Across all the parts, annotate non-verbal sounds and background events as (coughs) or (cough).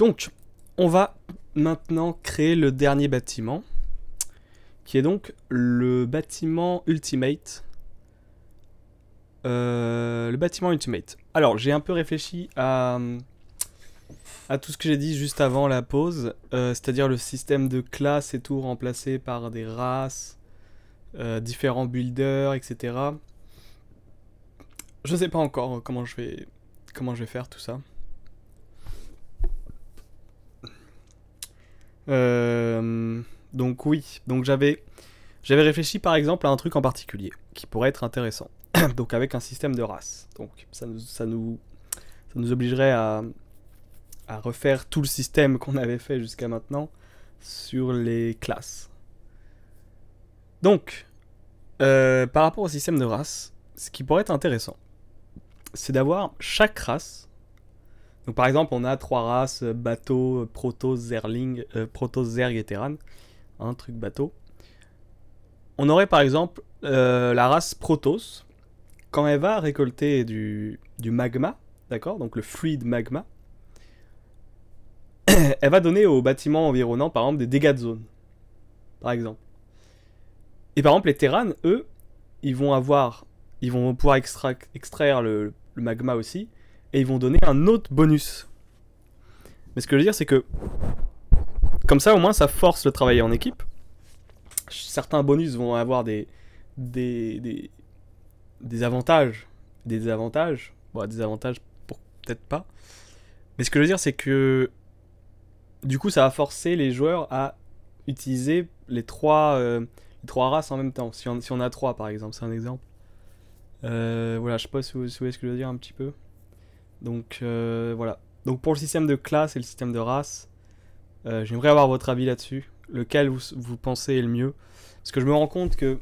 Donc, on va maintenant créer le dernier bâtiment, qui est donc le bâtiment Ultimate. Euh, le bâtiment Ultimate. Alors, j'ai un peu réfléchi à, à tout ce que j'ai dit juste avant la pause, euh, c'est-à-dire le système de classe et tout remplacé par des races, euh, différents builders, etc. Je sais pas encore comment je vais, comment je vais faire tout ça. Euh, donc oui, donc j'avais j'avais réfléchi par exemple à un truc en particulier qui pourrait être intéressant. (coughs) donc avec un système de race. Donc ça nous ça nous nous obligerait à refaire tout le système qu'on avait fait jusqu'à maintenant sur les classes. Donc euh, par rapport au système de race, ce qui pourrait être intéressant, c'est d'avoir chaque race donc par exemple, on a trois races, euh, bateau, euh, proto, zerling, euh, zerg et terran. Un truc bateau. On aurait par exemple la race protos. Quand elle va récolter du, magma, d'accord Donc le fluide magma, (clears throat) elle va donner aux bâtiments environnants, par exemple, des dégâts de zone. Par exemple. Et par exemple, les terranes, eux, ils vont avoir. Ils vont pouvoir extraire le magma aussi et ils vont donner un autre bonus. Mais ce que je veux dire, c'est que comme ça, au moins, ça force le travail en équipe. Certains bonus vont avoir des, des, des, des avantages. Des avantages, Bon, des avantages, peut-être pas. Mais ce que je veux dire, c'est que du coup, ça va forcer les joueurs à utiliser les trois, euh, trois races en même temps. Si on, si on a trois, par exemple, c'est un exemple. Euh, voilà, je sais pas vous, si vous voyez ce que je veux dire un petit peu. Donc euh, voilà. Donc pour le système de classe et le système de race, euh, j'aimerais avoir votre avis là-dessus. Lequel vous, pensez est le mieux Parce que je me rends compte que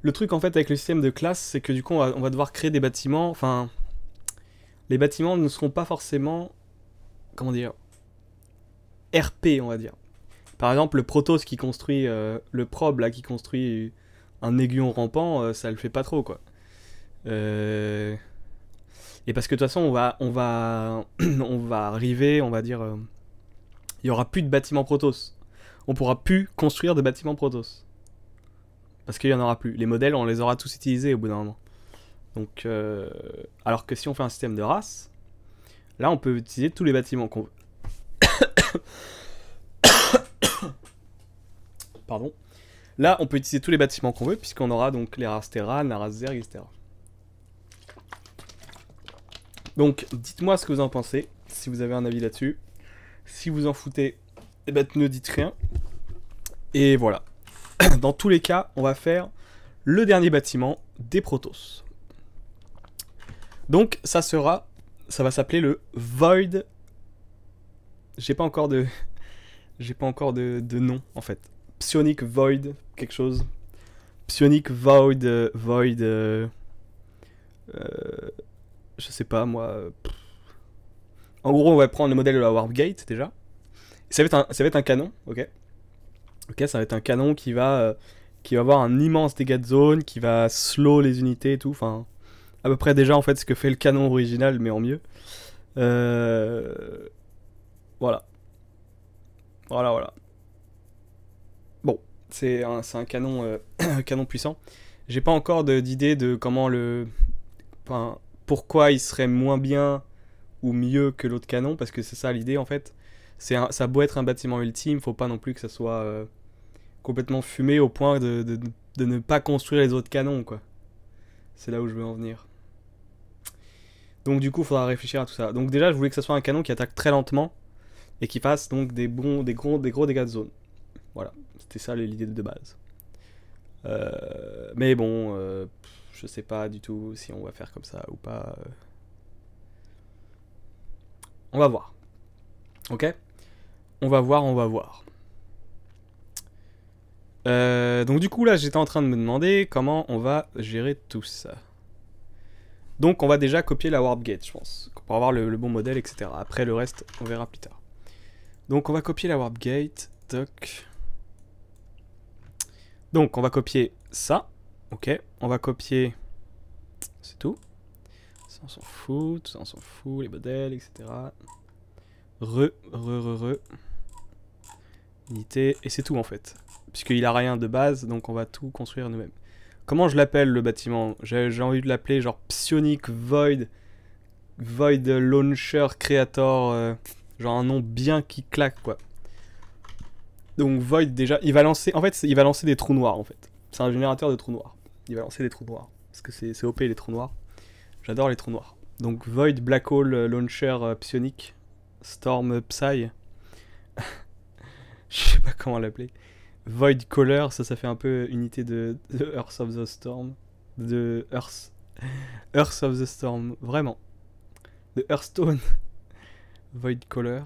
le truc en fait avec le système de classe, c'est que du coup on va, devoir créer des bâtiments. Enfin, les bâtiments ne seront pas forcément, comment dire, RP on va dire. Par exemple, le protos qui construit, euh, le Probe là qui construit un aiguillon rampant, ça le fait pas trop quoi. Euh... Et parce que de toute façon, on va, on va, (clears throat) on va arriver, on va dire, euh, il y aura plus de bâtiments Protoss. On pourra plus construire de bâtiments Protoss. Parce qu'il y en aura plus. Les modèles, on les aura tous utilisés au bout d'un moment. Donc, euh, alors que si on fait un système de race, là, on peut utiliser tous les bâtiments qu'on veut. (coughs) Pardon. Là, on peut utiliser tous les bâtiments qu'on veut, puisqu'on aura donc les races Terran, la race Zerg, etc. Donc, dites-moi ce que vous en pensez, si vous avez un avis là-dessus. Si vous en foutez, eh ben, ne dites rien. Et voilà. (coughs) Dans tous les cas, on va faire le dernier bâtiment des Protoss. Donc, ça sera... Ça va s'appeler le Void... J'ai pas encore de... (laughs) J'ai pas encore de, nom, en fait. Psionic Void, quelque chose. Psionic Void... Euh, Void... Euh, euh je sais pas moi. Euh, en gros, on va prendre le modèle de la Warp Gate déjà. Ça va, être un, ça va être un canon, ok Ok, ça va être un canon qui va, euh, qui va avoir un immense dégât de zone, qui va slow les unités et tout. Enfin, à peu près déjà en fait ce que fait le canon original, mais en mieux. Euh, voilà. Voilà, voilà. Bon, c'est un, canon, (coughs) canon puissant. J'ai pas encore d'idée de, de, comment le. Enfin, pourquoi il serait moins bien ou mieux que l'autre canon, parce que c'est ça l'idée en fait. C'est ça doit être un bâtiment ultime, faut pas non plus que ça soit euh, complètement fumé au point de, ne pas construire les autres canons, C'est là où je veux en venir. Donc du coup, il faudra réfléchir à tout ça. Donc déjà, je voulais que ça soit un canon qui attaque très lentement et qui fasse donc des bons, des gros, des gros dégâts de zone. Voilà, c'était ça l'idée de base. Euh, mais bon, euh, je sais pas du tout si on va faire comme ça ou pas. Euh. On va voir. Ok On va voir, on va voir. Euh, donc du coup là j'étais en train de me demander comment on va gérer tout ça. Donc on va déjà copier la warp gate je pense, pour avoir le, le bon modèle etc. Après le reste on verra plus tard. Donc on va copier la warp gate, toc. Donc on va copier ça, Ok, on va copier. C'est tout. Ça on s'en fout, tout on s'en fout, les modèles, etc. Re, re, re, re. Unité, et c'est tout en fait. Puisqu'il a rien de base, donc on va tout construire nous-mêmes. Comment je l'appelle le bâtiment J'ai envie de l'appeler genre Psionic Void, Void Launcher Creator, euh, genre un nom bien qui claque quoi. Donc Void déjà, il va lancer, en fait il va lancer des trous noirs en fait. C'est un générateur de trous noirs il va lancer des trous noirs. Parce que c'est OP les trous noirs. J'adore les trous noirs. Donc Void, Black Hole, Launcher, euh, Psionic, Storm, Psy. (laughs) Je sais pas comment l'appeler. Void Caller, ça, ça fait un peu unité de, de Earth of the Storm. De Earth. Earth of the Storm, vraiment. De Hearthstone. (laughs) Void Caller.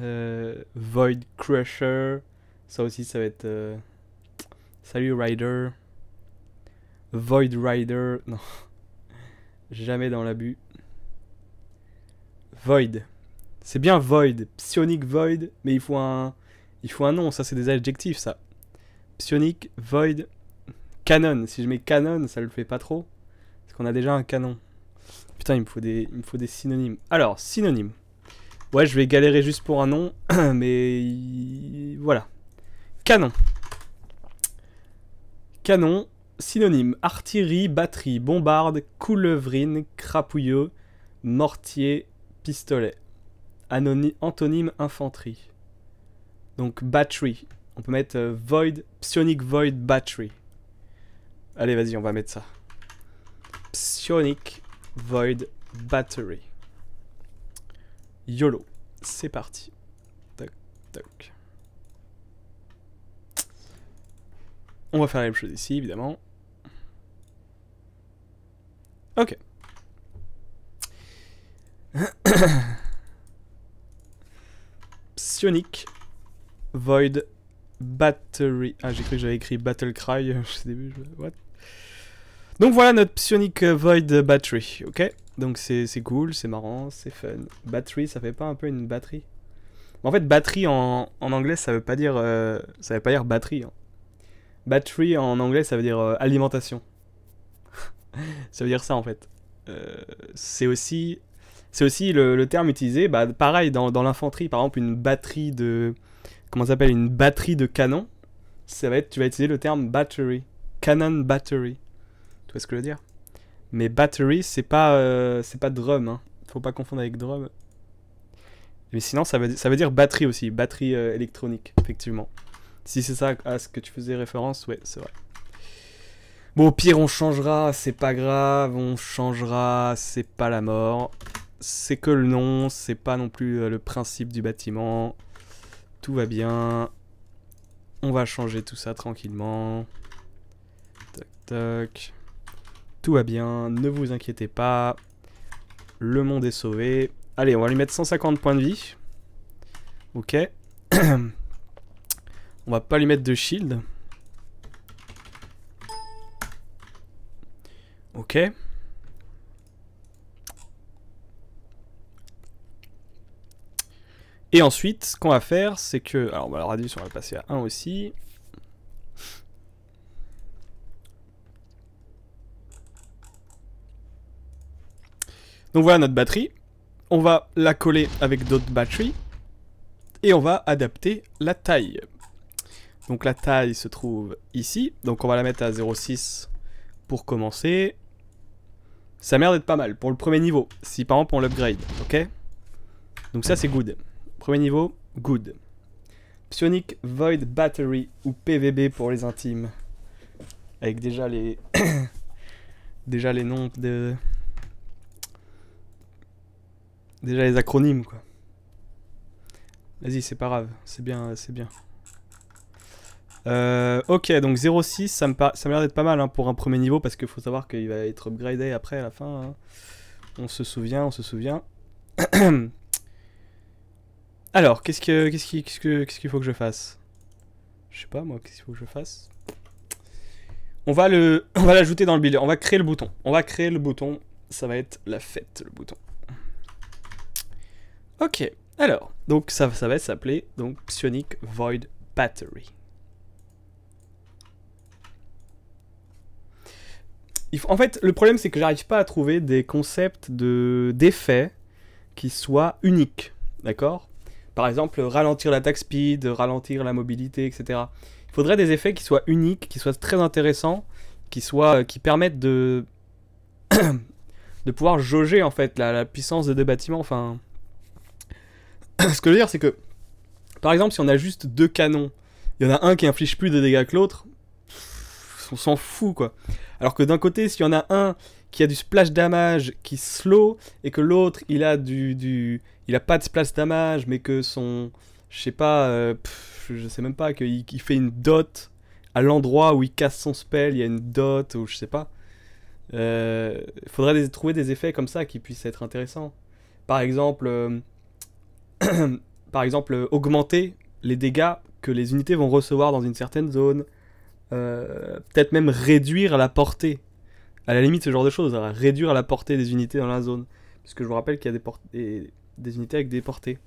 Euh, Void Crusher. Ça aussi, ça va être. Euh, Salut Rider. Void Rider. Non. Jamais dans l'abus. Void. C'est bien Void. Psionic Void. Mais il faut un, il faut un nom. Ça, c'est des adjectifs, ça. Psionic Void. Canon. Si je mets Canon, ça le fait pas trop. Parce qu'on a déjà un canon. Putain, il me faut des, il me faut des synonymes. Alors, synonyme. Ouais, je vais galérer juste pour un nom. (clears throat) mais voilà. Canon. Canon, Synonyme artillerie, batterie, bombarde, couleuvrine, crapouilleux, mortier, pistolet. Anonyme, antonyme infanterie. Donc battery. On peut mettre euh, void, psionic void battery. Allez, vas-y, on va mettre ça. Psionic void battery. YOLO. C'est parti. Toc, toc. On va faire la même chose ici, évidemment. Ok. Psionic Void Battery. Ah, j'ai cru que j'avais écrit Battle Cry euh, (laughs) au début. What Donc voilà notre Psionic Void Battery. Ok. Donc c'est cool, c'est marrant, c'est fun. Battery, ça fait pas un peu une batterie En fait, batterie en, en, anglais, ça veut pas dire, euh, ça veut pas dire batterie. Hein. Battery en anglais, ça veut dire euh, alimentation. (laughs) ça veut dire ça en fait. Euh, c'est aussi, c'est aussi le, terme utilisé, bah, pareil dans, l'infanterie, par exemple une batterie de, comment s'appelle, une batterie de canon, ça va être, tu vas utiliser le terme battery, cannon battery. Tu vois ce que je veux dire Mais battery, c'est pas, euh, c'est pas drum, hein. faut pas confondre avec drum. Mais sinon, ça veut, ça veut dire batterie aussi, batterie euh, électronique, effectivement. Si c'est ça à ce que tu faisais référence, ouais, c'est vrai. Bon, au pire, on changera, c'est pas grave, on changera, c'est pas la mort. C'est que le nom, c'est pas non plus euh, le principe du bâtiment. Tout va bien. On va changer tout ça tranquillement. Tac, tac. Tout va bien, ne vous inquiétez pas. Le monde est sauvé. Allez, on va lui mettre 150 points de vie. Ok. (clears throat) on va pas lui mettre de shield. Ok. Et ensuite, ce qu'on va faire, c'est que... Alors, bah, le radius, on va passer à 1 aussi. Donc voilà notre batterie. On va la coller avec d'autres batteries. Et on va adapter la taille. Donc la taille se trouve ici. Donc on va la mettre à 0,6 pour commencer. Ça merde d'être pas mal pour le premier niveau, si par exemple on l'upgrade, ok Donc ça c'est good. Premier niveau, good. Psionic Void Battery ou PVB pour les intimes. Avec déjà les. (coughs) déjà les noms de. Déjà les acronymes quoi. Vas-y, c'est pas grave, c'est bien, c'est bien. Euh, ok, donc 0,6, ça me, ça me l'air d'être pas mal hein, pour un premier niveau, parce qu'il faut savoir qu'il va être upgradé après, à la fin. Hein. On se souvient, on se souvient. (clears throat) Alors, qu'est-ce qu'il faut que je fasse Je sais pas, moi, qu'est-ce qu'il faut que je fasse On va le, va l'ajouter dans le build, on va créer le bouton. On va créer le bouton, ça va être la fête, le bouton. Ok, alors, donc ça, ça va s'appeler donc Psionic Void Battery. En fait, le problème, c'est que j'arrive pas à trouver des concepts de d'effets qui soient uniques, d'accord Par exemple, ralentir l'attaque speed, ralentir la mobilité, etc. Il faudrait des effets qui soient uniques, qui soient très intéressants, qui soient, euh, qui permettent de (coughs) de pouvoir jauger en fait la, la puissance de deux bâtiments. Enfin, (coughs) ce que je veux dire, c'est que par exemple, si on a juste deux canons, il y en a un qui inflige plus de dégâts que l'autre, on s'en fout quoi. Alors que d'un côté, s'il y en a un qui a du splash damage qui slow et que l'autre il a du, il a pas de splash damage mais que son je sais pas euh, je sais même pas qu'il fait une dot à l'endroit où il casse son spell il y a une dot ou je sais pas il euh, faudrait trouver des effets comme ça qui puissent être intéressants par exemple euh, (clears throat) par exemple augmenter les dégâts que les unités vont recevoir dans une certaine zone euh, peut-être même réduire la portée. À la limite, ce genre de choses, hein, réduire la portée des unités dans la zone. Parce que je vous rappelle qu'il y a des, des, unités avec des portées.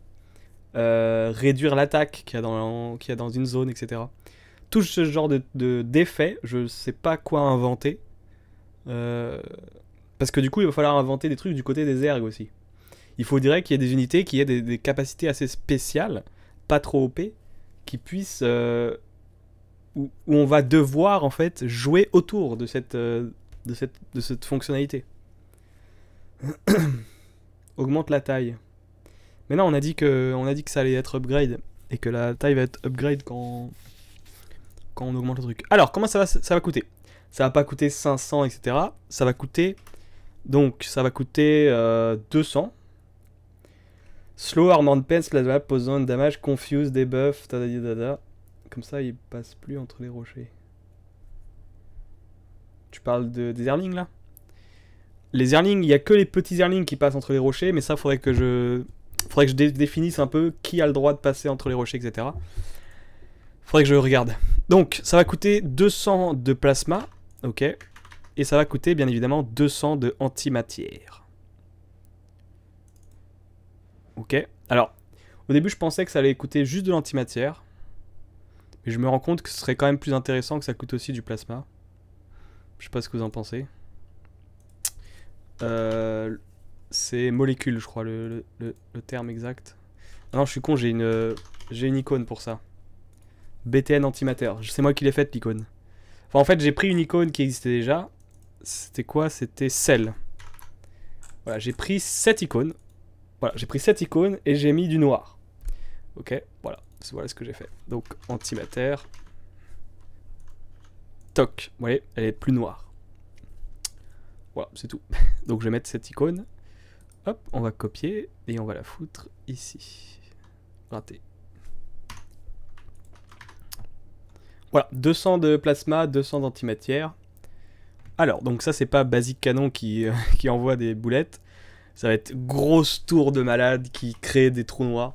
Euh, réduire l'attaque qu'il y, y, a dans une zone, etc. Tout ce genre de d'effet, de, je sais pas quoi inventer. Euh, parce que du coup, il va falloir inventer des trucs du côté des ergs aussi. Il faut dire qu'il y a des unités qui aient des, capacités assez spéciales, pas trop OP, qui puissent où, on va devoir en fait jouer autour de cette, euh, de cette, de cette fonctionnalité. (coughs) Augmente la taille. Mais non, on a dit que, on a dit que ça allait être upgrade et que la taille va être upgrade quand, quand on augmente le truc. Alors, comment ça va, ça va coûter Ça va pas coûter 500, etc. Ça va coûter donc ça va coûter 200. Euh, Slow, armand Pence posant, damage, confuse, debuff, da comme ça, il passe plus entre les rochers. Tu parles de, des Erlings là Les Erlings, il n'y a que les petits Erlings qui passent entre les rochers, mais ça, faudrait que je, faudrait que je définisse un peu qui a le droit de passer entre les rochers, etc. Faudrait que je regarde. Donc, ça va coûter 200 de plasma, ok, et ça va coûter bien évidemment 200 de antimatière. Ok, alors, au début je pensais que ça allait coûter juste de l'antimatière, mais je me rends compte que ce serait quand même plus intéressant que ça coûte aussi du plasma. Je sais pas ce que vous en pensez. Euh, c'est molécule, je crois, le, terme exact. Ah non, je suis con, j'ai une, une icône pour ça. BTN antimateur. C'est moi qui l'ai faite, l'icône. Enfin, en fait, j'ai pris une icône qui existait déjà. C'était quoi C'était celle. Voilà, j'ai pris cette icône. Voilà, j'ai pris cette icône et j'ai mis du noir. Ok, voilà. Voilà ce que j'ai fait. Donc antimatère. Toc. Vous voyez, elle est plus noire. Voilà, c'est tout. (laughs) Donc je vais mettre cette icône. Hop, on va copier et on va la foutre ici. Voilà, 200 de plasma, 200 d'antimatière. Alors, donc ça c'est pas Basic Canon qui, euh, (laughs) qui envoie des boulettes. Ça va être grosse tour de malade qui crée des trous noirs.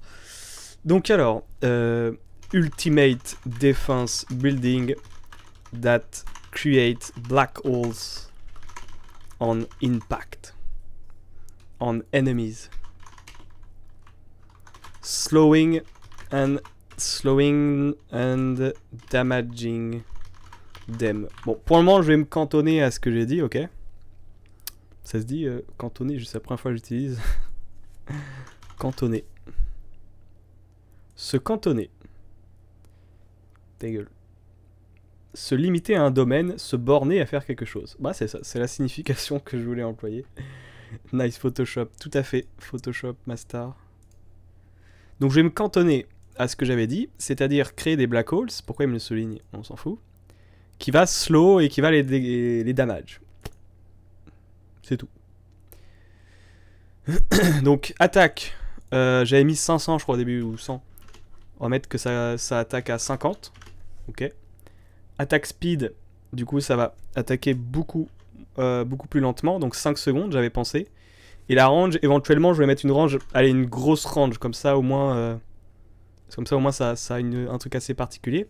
Donc alors, euh, Ultimate Defense Building that create black holes on impact, on enemies, slowing and slowing and damaging them. Bon, pour le moment, je vais me cantonner à ce que j'ai dit, ok Ça se dit euh, cantonner, c'est la première fois que j'utilise. (laughs) cantonner. Se cantonner. Ta Se limiter à un domaine, se borner à faire quelque chose. Bah c'est ça, c'est la signification que je voulais employer. (laughs) nice Photoshop, tout à fait. Photoshop, Master. Donc je vais me cantonner à ce que j'avais dit, c'est-à-dire créer des black holes, pourquoi il me le souligne On s'en fout. Qui va slow et qui va les, les, damage. C'est tout. (coughs) Donc attaque, euh, j'avais mis 500 je crois au début ou 100. On va mettre que ça, attaque à 50. Ok. Attaque speed, du coup ça va attaquer beaucoup, euh, beaucoup plus lentement, donc 5 secondes j'avais pensé. Et la range, éventuellement je vais mettre une range, allez une grosse range, comme ça au moins, euh, comme ça, au moins ça, a un truc assez particulier.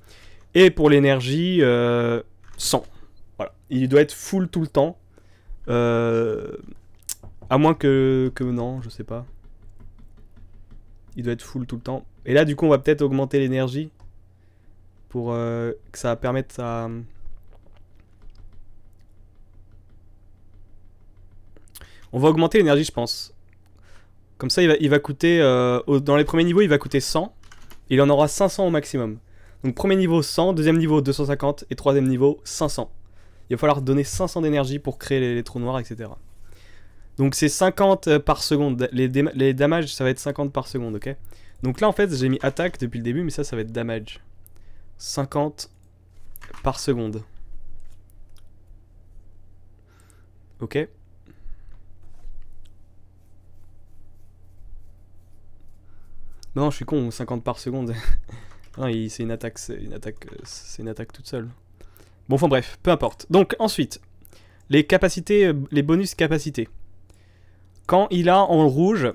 Et pour l'énergie, 100. Euh, voilà. Il doit être full tout le temps. à moins que, que... Non, je sais pas. Il doit être full tout le temps. Et là, du coup, on va peut-être augmenter l'énergie pour euh, que ça permette à... On va augmenter l'énergie, je pense. Comme ça, il va, coûter... Euh, dans les premiers niveaux, il va coûter 100. Il en aura 500 au maximum. Donc premier niveau 100, deuxième niveau 250 et troisième niveau 500. Il va falloir donner 500 d'énergie pour créer les, trous noirs, etc. Donc c'est 50 euh, par seconde. Les, les damages, ça va être 50 par seconde, ok donc là, en fait, j'ai mis attaque depuis le début, mais ça, ça va être damage. 50 par seconde. Ok. Non, je suis con, 50 par seconde. (laughs) non, c'est une attaque, c'est une attaque, c'est une attaque toute seule. Bon, enfin bref, peu importe. Donc ensuite, les capacités, euh, les bonus capacités. Quand il a en rouge,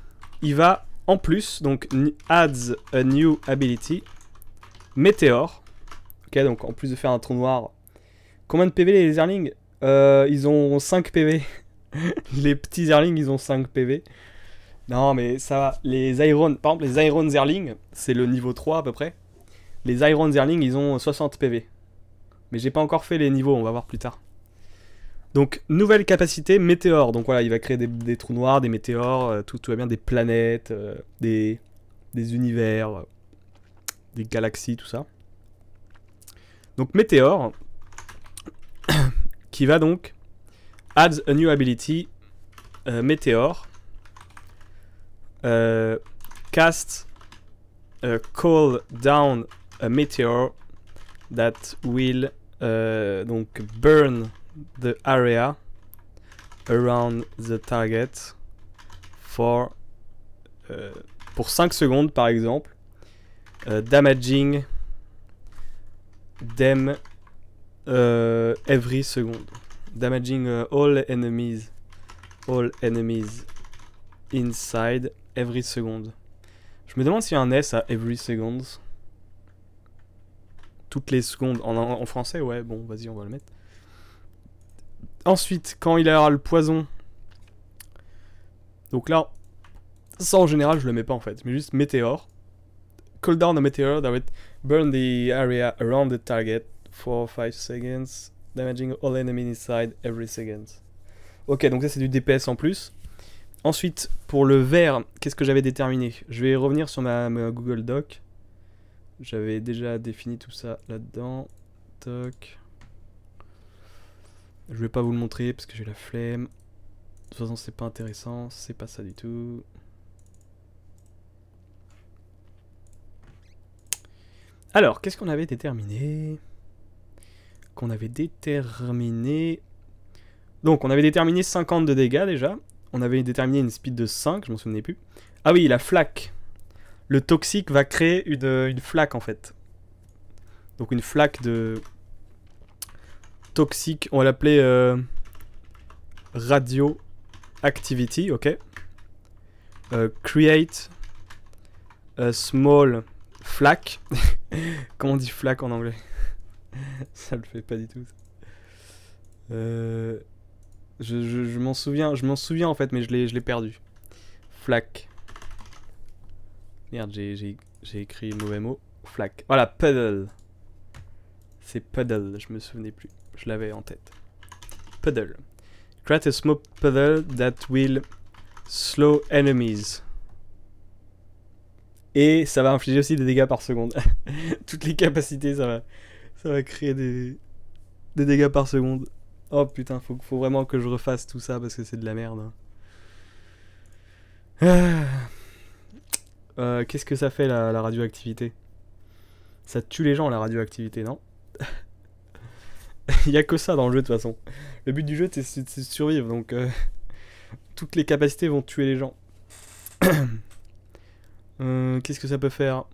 (coughs) il va en plus, donc adds a new ability, Météor. Ok, donc en plus de faire un trou noir. Combien de PV les euh, (laughs) Erlings Ils ont 5 PV. les petits Zerling, ils ont 5 PV. Non, mais ça va. Les Iron, par exemple, les Iron Zerling, c'est le niveau 3 à peu près. Les Iron Zerling, ils ont 60 PV. Mais j'ai pas encore fait les niveaux, on va voir plus tard. Donc, nouvelle capacité, météore. Donc voilà, il va créer des, trous noirs, des météores, euh, tout, tout, va bien, des planètes, euh, des, univers, euh, des galaxies, tout ça. Donc, météore, (coughs) qui va donc add a new ability, météore, cast a call down a meteor that will donc burn the area around the target for euh, pour 5 secondes par exemple euh, damaging them euh, every second damaging all enemies all enemies inside every second je me demande s'il y a un S à every seconds toutes les secondes en français ouais bon vas-y on va le mettre Ensuite, quand il aura le poison... Donc là, ça en général, je le mets pas en fait, mais juste météore. Cool down the meteor that would burn the area around the target for 5 seconds, damaging all enemies inside every second. Ok, donc ça c'est du DPS en plus. Ensuite, pour le vert, qu'est-ce que j'avais déterminé Je vais revenir sur ma, ma Google Doc. J'avais déjà défini tout ça là-dedans. Toc. Je vais pas vous le montrer parce que j'ai la flemme. De toute façon, c'est pas intéressant, c'est pas ça du tout. Alors, qu'est-ce qu'on avait déterminé Qu'on avait déterminé... Donc, on avait déterminé 50 de dégâts déjà. On avait déterminé une speed de 5, je m'en souvenais plus. Ah oui, la flaque. Le toxique va créer une, une flaque, en fait. Donc une flaque de toxique, on va l'appeler euh, radio activity, ok. Euh, create a small flac. (laughs) Comment on dit flac en anglais (laughs) Ça le fait pas du tout. Euh, je, m'en souviens, je m'en souviens en fait, mais je l'ai perdu. Flac. Merde, j'ai écrit le mauvais mot. Flac. Voilà, puddle. C'est puddle, je me souvenais plus. Je l'avais en tête. Puddle. Create a smoke puddle that will slow enemies. Et ça va infliger aussi des dégâts par seconde. (laughs) Toutes les capacités, ça va, ça va créer des, des dégâts par seconde. Oh putain, faut, faut vraiment que je refasse tout ça parce que c'est de la merde. Hein. Ah. Euh, qu'est-ce que ça fait la radioactivité Ça tue les gens la radioactivité, non (laughs) (laughs) Il a que ça dans le jeu de toute façon. Le but du jeu, c'est de survivre, donc euh, (laughs) toutes les capacités vont tuer les gens. (coughs) Euh, qu'est-ce que ça peut faire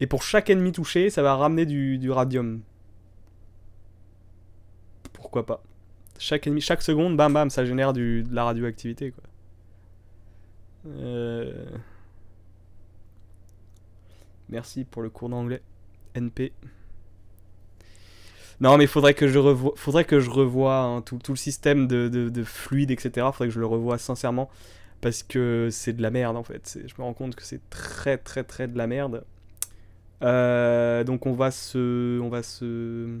Et pour chaque ennemi touché, ça va ramener du, radium. Pourquoi pas chaque, ennemi, chaque seconde, bam bam, ça génère de la radioactivité. Quoi. Euh. Merci pour le cours d'anglais. NP. Non, mais faudrait que je revoie, faudrait que je revoie hein, tout, le système de, fluide, etc. Faudrait que je le revoie sincèrement. Parce que c'est de la merde en fait. Je me rends compte que c'est très très très de la merde. Euh, donc on va se. On va se.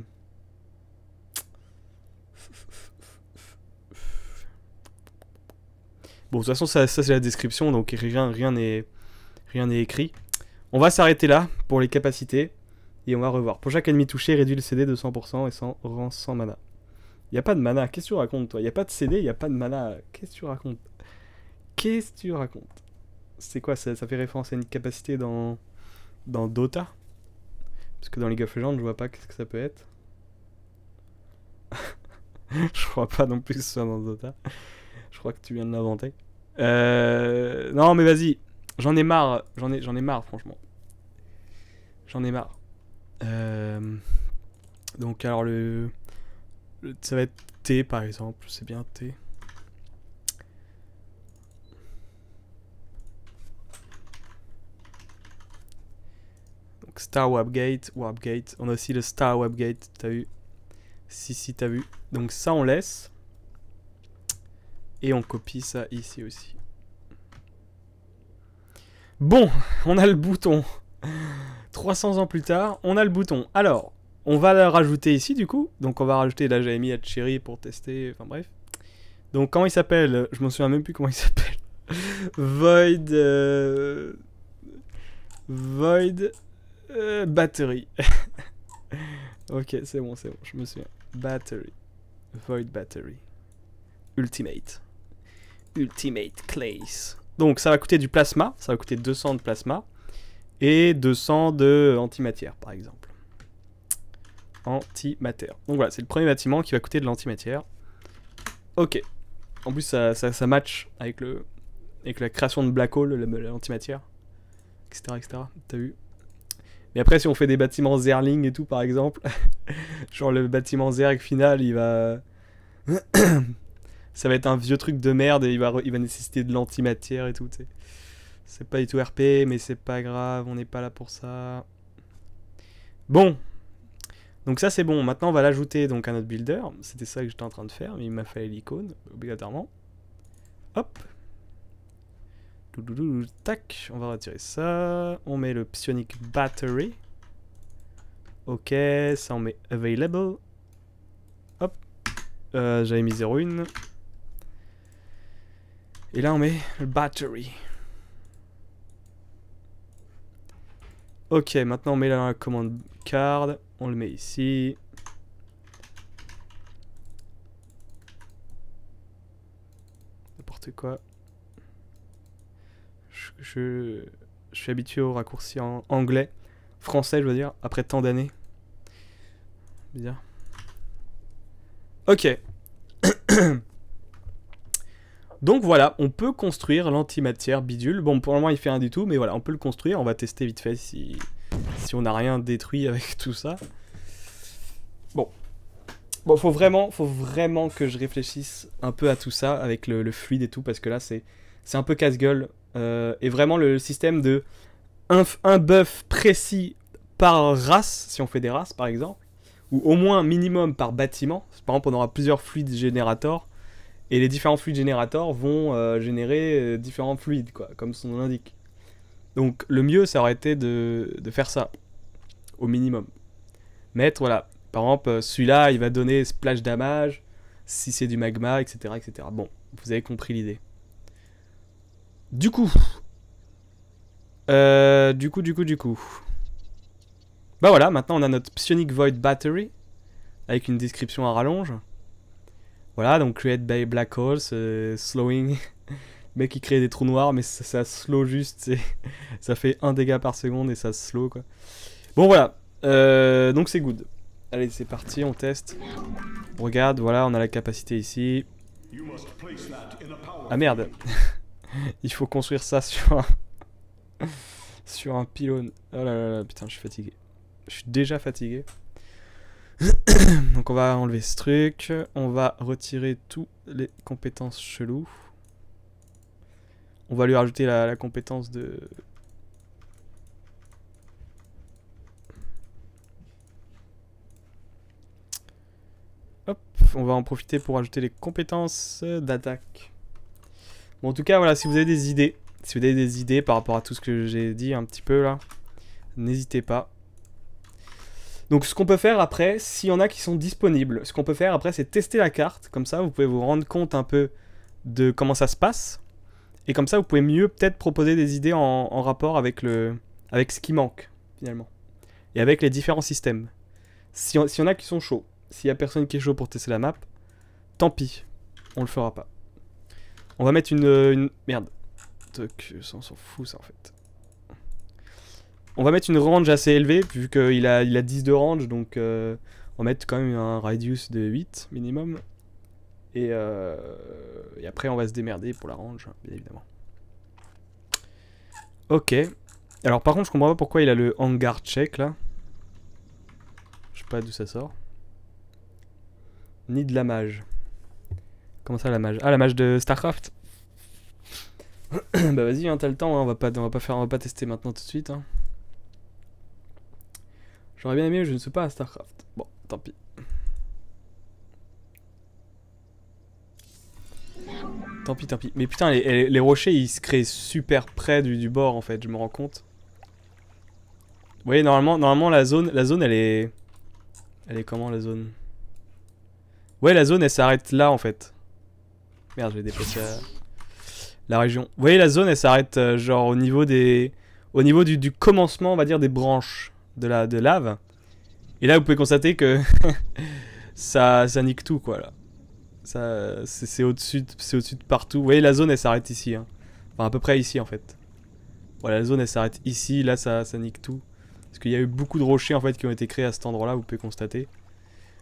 Bon, de toute façon, ça, c'est la description, donc rien n'est rien n'est écrit. On va s'arrêter là pour les capacités. Et on va revoir. Pour chaque ennemi touché, réduit le CD de 100% et sans, rend 100 mana. Il a pas de mana, qu'est-ce que tu racontes toi Il a pas de CD, il a pas de mana, qu'est-ce que tu racontes Qu'est-ce que tu racontes C'est quoi ça, fait référence à une capacité dans, dans Dota Parce que dans League of Legends, je vois pas qu'est-ce que ça peut être. (laughs) je crois pas non plus que ce soit dans Dota. je crois que tu viens de l'inventer. Euh... Non mais vas-y, j'en ai marre, j'en ai, j'en ai marre franchement. J'en ai marre. Euh, donc alors le, ça va être T par exemple, c'est bien T. Donc Star Webgate, Webgate, on a aussi le Star Webgate, t'as vu Si si t'as vu. Donc ça on laisse. Et on copie ça ici aussi. Bon, (laughs) on a le bouton. 300 ans plus tard, on a le bouton. Alors, on va le rajouter ici du coup. Donc on va rajouter, la jmi mis Cherry pour tester, enfin bref. Donc comment il s'appelle, je m'en souviens même plus comment il s'appelle. (laughs) Void... Euh, Void... Euh, battery. (laughs) ok, c'est bon, c'est bon, je me souviens. Battery. Void Battery. Ultimate. Ultimate Clays. Donc ça va coûter du plasma, ça va coûter 200 de plasma et 200 de antimatière, par exemple. Antimatière. Donc voilà, c'est le premier bâtiment qui va coûter de l'antimatière. Ok. En plus, ça, ça, match avec, le, avec la création de Black Hole, l'antimatière, etc., etc. T'as vu mais après, si on fait des bâtiments Zerling et tout, par exemple, (laughs) genre le bâtiment Zerg final, il va... (coughs) ça va être un vieux truc de merde et il va, il va nécessiter de l'antimatière et tout, tu sais. C'est pas du tout RP, mais c'est pas grave, on n'est pas là pour ça. Bon. Donc ça c'est bon, maintenant on va l'ajouter donc à notre builder. C'était ça que j'étais en train de faire, mais il m'a fallu l'icône, obligatoirement. Hop. tac, on va retirer ça. On met le Psionic Battery. Ok, ça on met Available. Hop. Euh, j'avais mis 01. Et là on met le Battery. Ok, maintenant on met la commande card, on le met ici. N'importe quoi. Je, suis habitué aux raccourcis en anglais, français je veux dire, après tant d'années. bien Ok. (clears throat) Donc voilà, on peut construire l'antimatière bidule. Bon, pour le moment, il fait rien du tout, mais voilà, on peut le construire. On va tester vite fait si, si on n'a rien détruit avec (laughs) tout ça. Bon. Bon, faut vraiment, faut vraiment que je réfléchisse un peu à tout ça avec le, fluide et tout, parce que là, c'est un peu casse-gueule. Euh, et vraiment, le, système de un, un buff précis par race, si on fait des races par exemple, ou au moins minimum par bâtiment. Par exemple, on aura plusieurs fluides générateurs et les différents fluides générateurs vont euh, générer euh, différents fluides, quoi, comme son nom l'indique. Donc le mieux, ça aurait été de, faire ça, au minimum. Mettre, voilà, par exemple, euh, celui-là, il va donner splash damage, si c'est du magma, etc., etc. Bon, vous avez compris l'idée. Du coup, du coup, du coup, du coup. Bah voilà, maintenant on a notre Psionic Void Battery, avec une description à rallonge. Voilà, donc Create by Black Holes, euh, Slowing. Le (laughs) mec qui crée des trous noirs, mais ça, slow juste. (laughs) ça fait un dégât par seconde et ça slow quoi. Bon voilà, euh, donc c'est good. Allez, c'est parti, on teste. regarde, voilà, on a la capacité ici. Ah merde (laughs) Il faut construire ça sur un... sur un pylône. Oh là là, putain, je suis fatigué. Je suis déjà fatigué. (coughs) Donc on va enlever ce truc. On va retirer toutes les compétences cheloues. On va lui rajouter la, compétence de... Hop, on va en profiter pour ajouter les compétences d'attaque. Bon, en tout cas, voilà, si vous avez des idées, si vous avez des idées par rapport à tout ce que j'ai dit un petit peu là, n'hésitez pas. Donc ce qu'on peut faire après, s'il y en a qui sont disponibles, ce qu'on peut faire après c'est tester la carte, comme ça vous pouvez vous rendre compte un peu de comment ça se passe, et comme ça vous pouvez mieux peut-être proposer des idées en, rapport avec, le, avec ce qui manque finalement, et avec les différents systèmes. S'il si y en a qui sont chauds, s'il y a personne qui est chaud pour tester la map, tant pis, on le fera pas. On va mettre une... une... Merde. Toc, ça s'en fout ça en fait on va mettre une range assez élevée, vu qu'il a, il a 10 de range, donc euh, on va mettre quand même un radius de 8 minimum. Euh, et, après, on va se démerder pour la range, bien évidemment. Ok. Alors par contre, je comprends pas pourquoi il a le hangar check, là. Je sais pas d'où ça sort. Ni de la mage. Comment ça, la mage Ah, la mage de StarCraft (coughs) bah vas-y, hein, t'as le temps, hein, on, va pas, on va pas faire, on va pas tester maintenant tout de suite. Hein. J'aurais bien aimé, mais je ne suis pas à StarCraft. Bon, tant pis. Tant pis, tant pis. Mais putain, les, rochers, ils se créent super près du, bord, en fait, je me rends compte. Vous voyez, normalement, normalement la, zone, la zone, elle est... Elle est comment, la zone Ouais, la zone, elle s'arrête là, en fait. Merde, je vais déplacer la... région. Vous voyez, la zone, elle s'arrête, euh, genre, au niveau des... Au niveau du commencement, on va dire, des branches de la de lave. Et là, vous pouvez constater que (laughs) ça, ça nique tout, quoi. Là. Ça, c'est au-dessus, c'est au-dessus de partout. Vous voyez, la zone, elle s'arrête ici. Hein. Enfin, à peu près ici, en fait. Voilà, la zone, elle s'arrête ici. Là, ça, ça nique tout. Parce qu'il y a eu beaucoup de rochers, en fait, qui ont été créés à cet endroit-là, vous pouvez constater.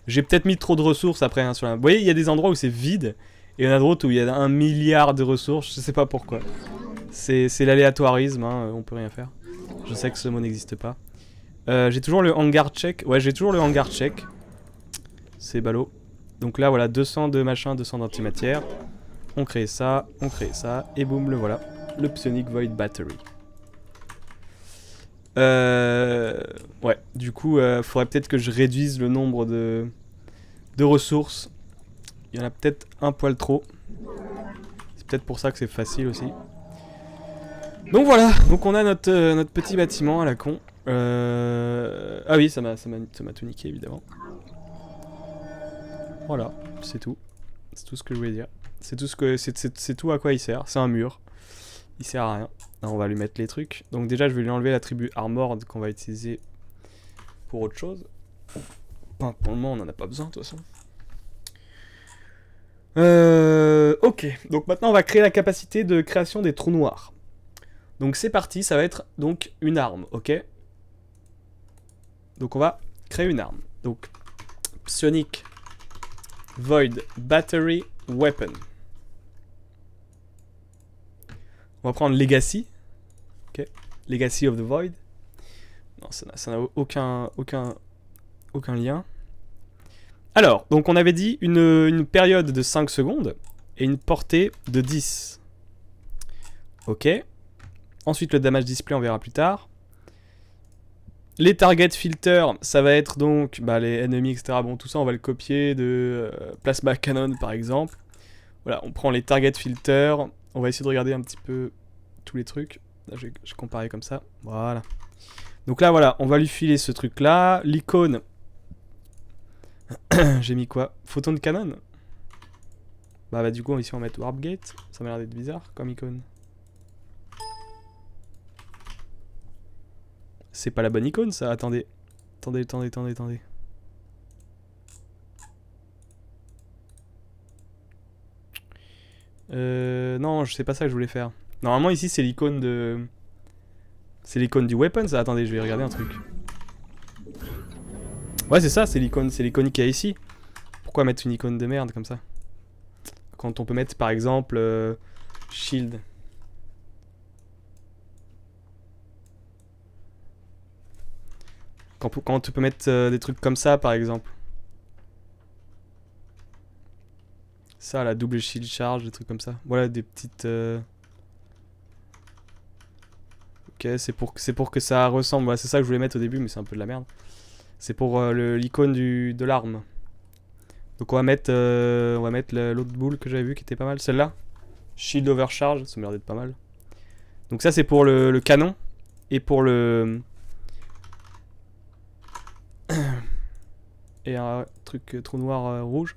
J'ai peut-être mis trop de ressources après. Hein, sur la... Vous voyez, il y a des endroits où c'est vide. Et il y en a d'autres où il y a un milliard de ressources. Je sais pas pourquoi. C'est l'aléatoirisme, hein, on peut rien faire. Je sais que ce mot n'existe pas. Euh, j'ai toujours le hangar check. Ouais, j'ai toujours le hangar check. C'est ballot. Donc là, voilà, 200 de machin, 200 d'antimatière. On crée ça, on crée ça, et boum, le voilà. Le Psionic Void Battery. Euh, ouais, du coup, euh, faudrait peut-être que je réduise le nombre de, de ressources. Il y en a peut-être un poil trop. C'est peut-être pour ça que c'est facile aussi. Donc voilà, donc on a notre, euh, notre petit bâtiment à la con. Euh... Ah oui, ça m'a tout niqué, évidemment. Voilà, c'est tout. C'est tout ce que je voulais dire. C'est tout, ce que, c'est, tout à quoi il sert. C'est un mur. Il sert à rien. on va lui mettre les trucs. Donc déjà, je vais lui enlever l'attribut Armored qu'on va utiliser pour autre chose. pour le moment, on n'en a pas besoin, de toute façon. Euh, ok, donc maintenant on va créer la capacité de création des trous noirs. Donc c'est parti, ça va être donc une arme, ok donc on va créer une arme. Donc psionic void battery weapon. On va prendre legacy. ok, Legacy of the void. Non, ça n'a aucun, aucun, aucun lien. Alors, donc on avait dit une, une, période de 5 secondes et une portée de 10. Ok. Ensuite, le damage display, on verra plus tard. Les target filters, ça va être donc bah, les ennemis, etc. Bon, tout ça, on va le copier de euh, Plasma Cannon, par exemple. Voilà, on prend les target filters. On va essayer de regarder un petit peu tous les trucs. Là, je vais, comparer comme ça. Voilà. Donc là, voilà, on va lui filer ce truc-là. L'icône. (coughs) J'ai mis quoi Photon de Canon bah, bah, du coup, ici, on va mettre Warp Gate. Ça m'a l'air d'être bizarre comme icône. C'est pas la bonne icône, ça. Attendez. Attendez, attendez, attendez, attendez. Euh, non, je sais pas ça que je voulais faire. Normalement, ici, c'est l'icône de... C'est l'icône du weapon, ça. Attendez, je vais regarder un truc. Ouais, c'est ça, c'est l'icône c'est l'icône qu'il y a ici. Pourquoi mettre une icône de merde comme ça Quand on peut mettre, par exemple, euh, shield. Quand, tu peux mettre euh, des trucs comme ça, par exemple. Ça, la double shield charge, des trucs comme ça. Voilà, des petites... Euh, ok, c'est pour, pour que ça ressemble. c'est ça que je voulais mettre au début, mais c'est un peu de la merde. C'est pour euh, l'icône de l'arme. Donc on va mettre, on va mettre l'autre boule que j'avais vu qui était pas mal. Celle-là. Shield overcharge, ça me l'air d'être pas mal. Donc ça, c'est pour le canon et pour le et un truc euh, trou noir euh, rouge.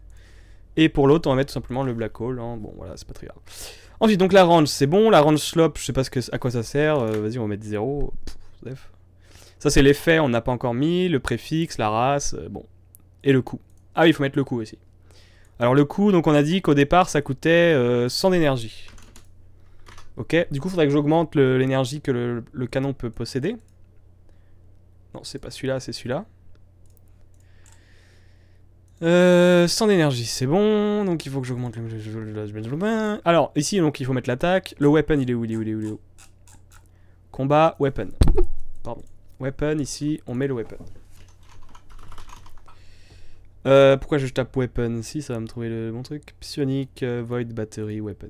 Et pour l'autre, on va mettre tout simplement le black hole. Hein. Bon, voilà, c'est pas très grave. Ensuite, donc la range, c'est bon. La range slope, je sais pas ce que, à quoi ça sert. Euh, vas-y, on va mettre 0. ça, c'est l'effet, on n'a pas encore mis. Le préfixe, la race, bon. Et le coût. Ah oui, il faut mettre le coût aussi. Alors le coût, donc on a dit qu'au départ, ça coûtait 100 d'énergie. Ok, du coup, faudrait que j'augmente l'énergie que le canon peut posséder. Non, c'est pas celui-là, c'est celui-là. Euh, sans énergie c'est bon. Donc il faut que j'augmente le... Alors, ici, donc il faut mettre l'attaque. Le weapon, il est où Il est où Il est où, Combat, weapon. Pardon. Weapon, ici, on met le weapon. Euh, pourquoi je tape weapon Si, ça va me trouver le bon truc. Psionic, euh, void, battery, weapon.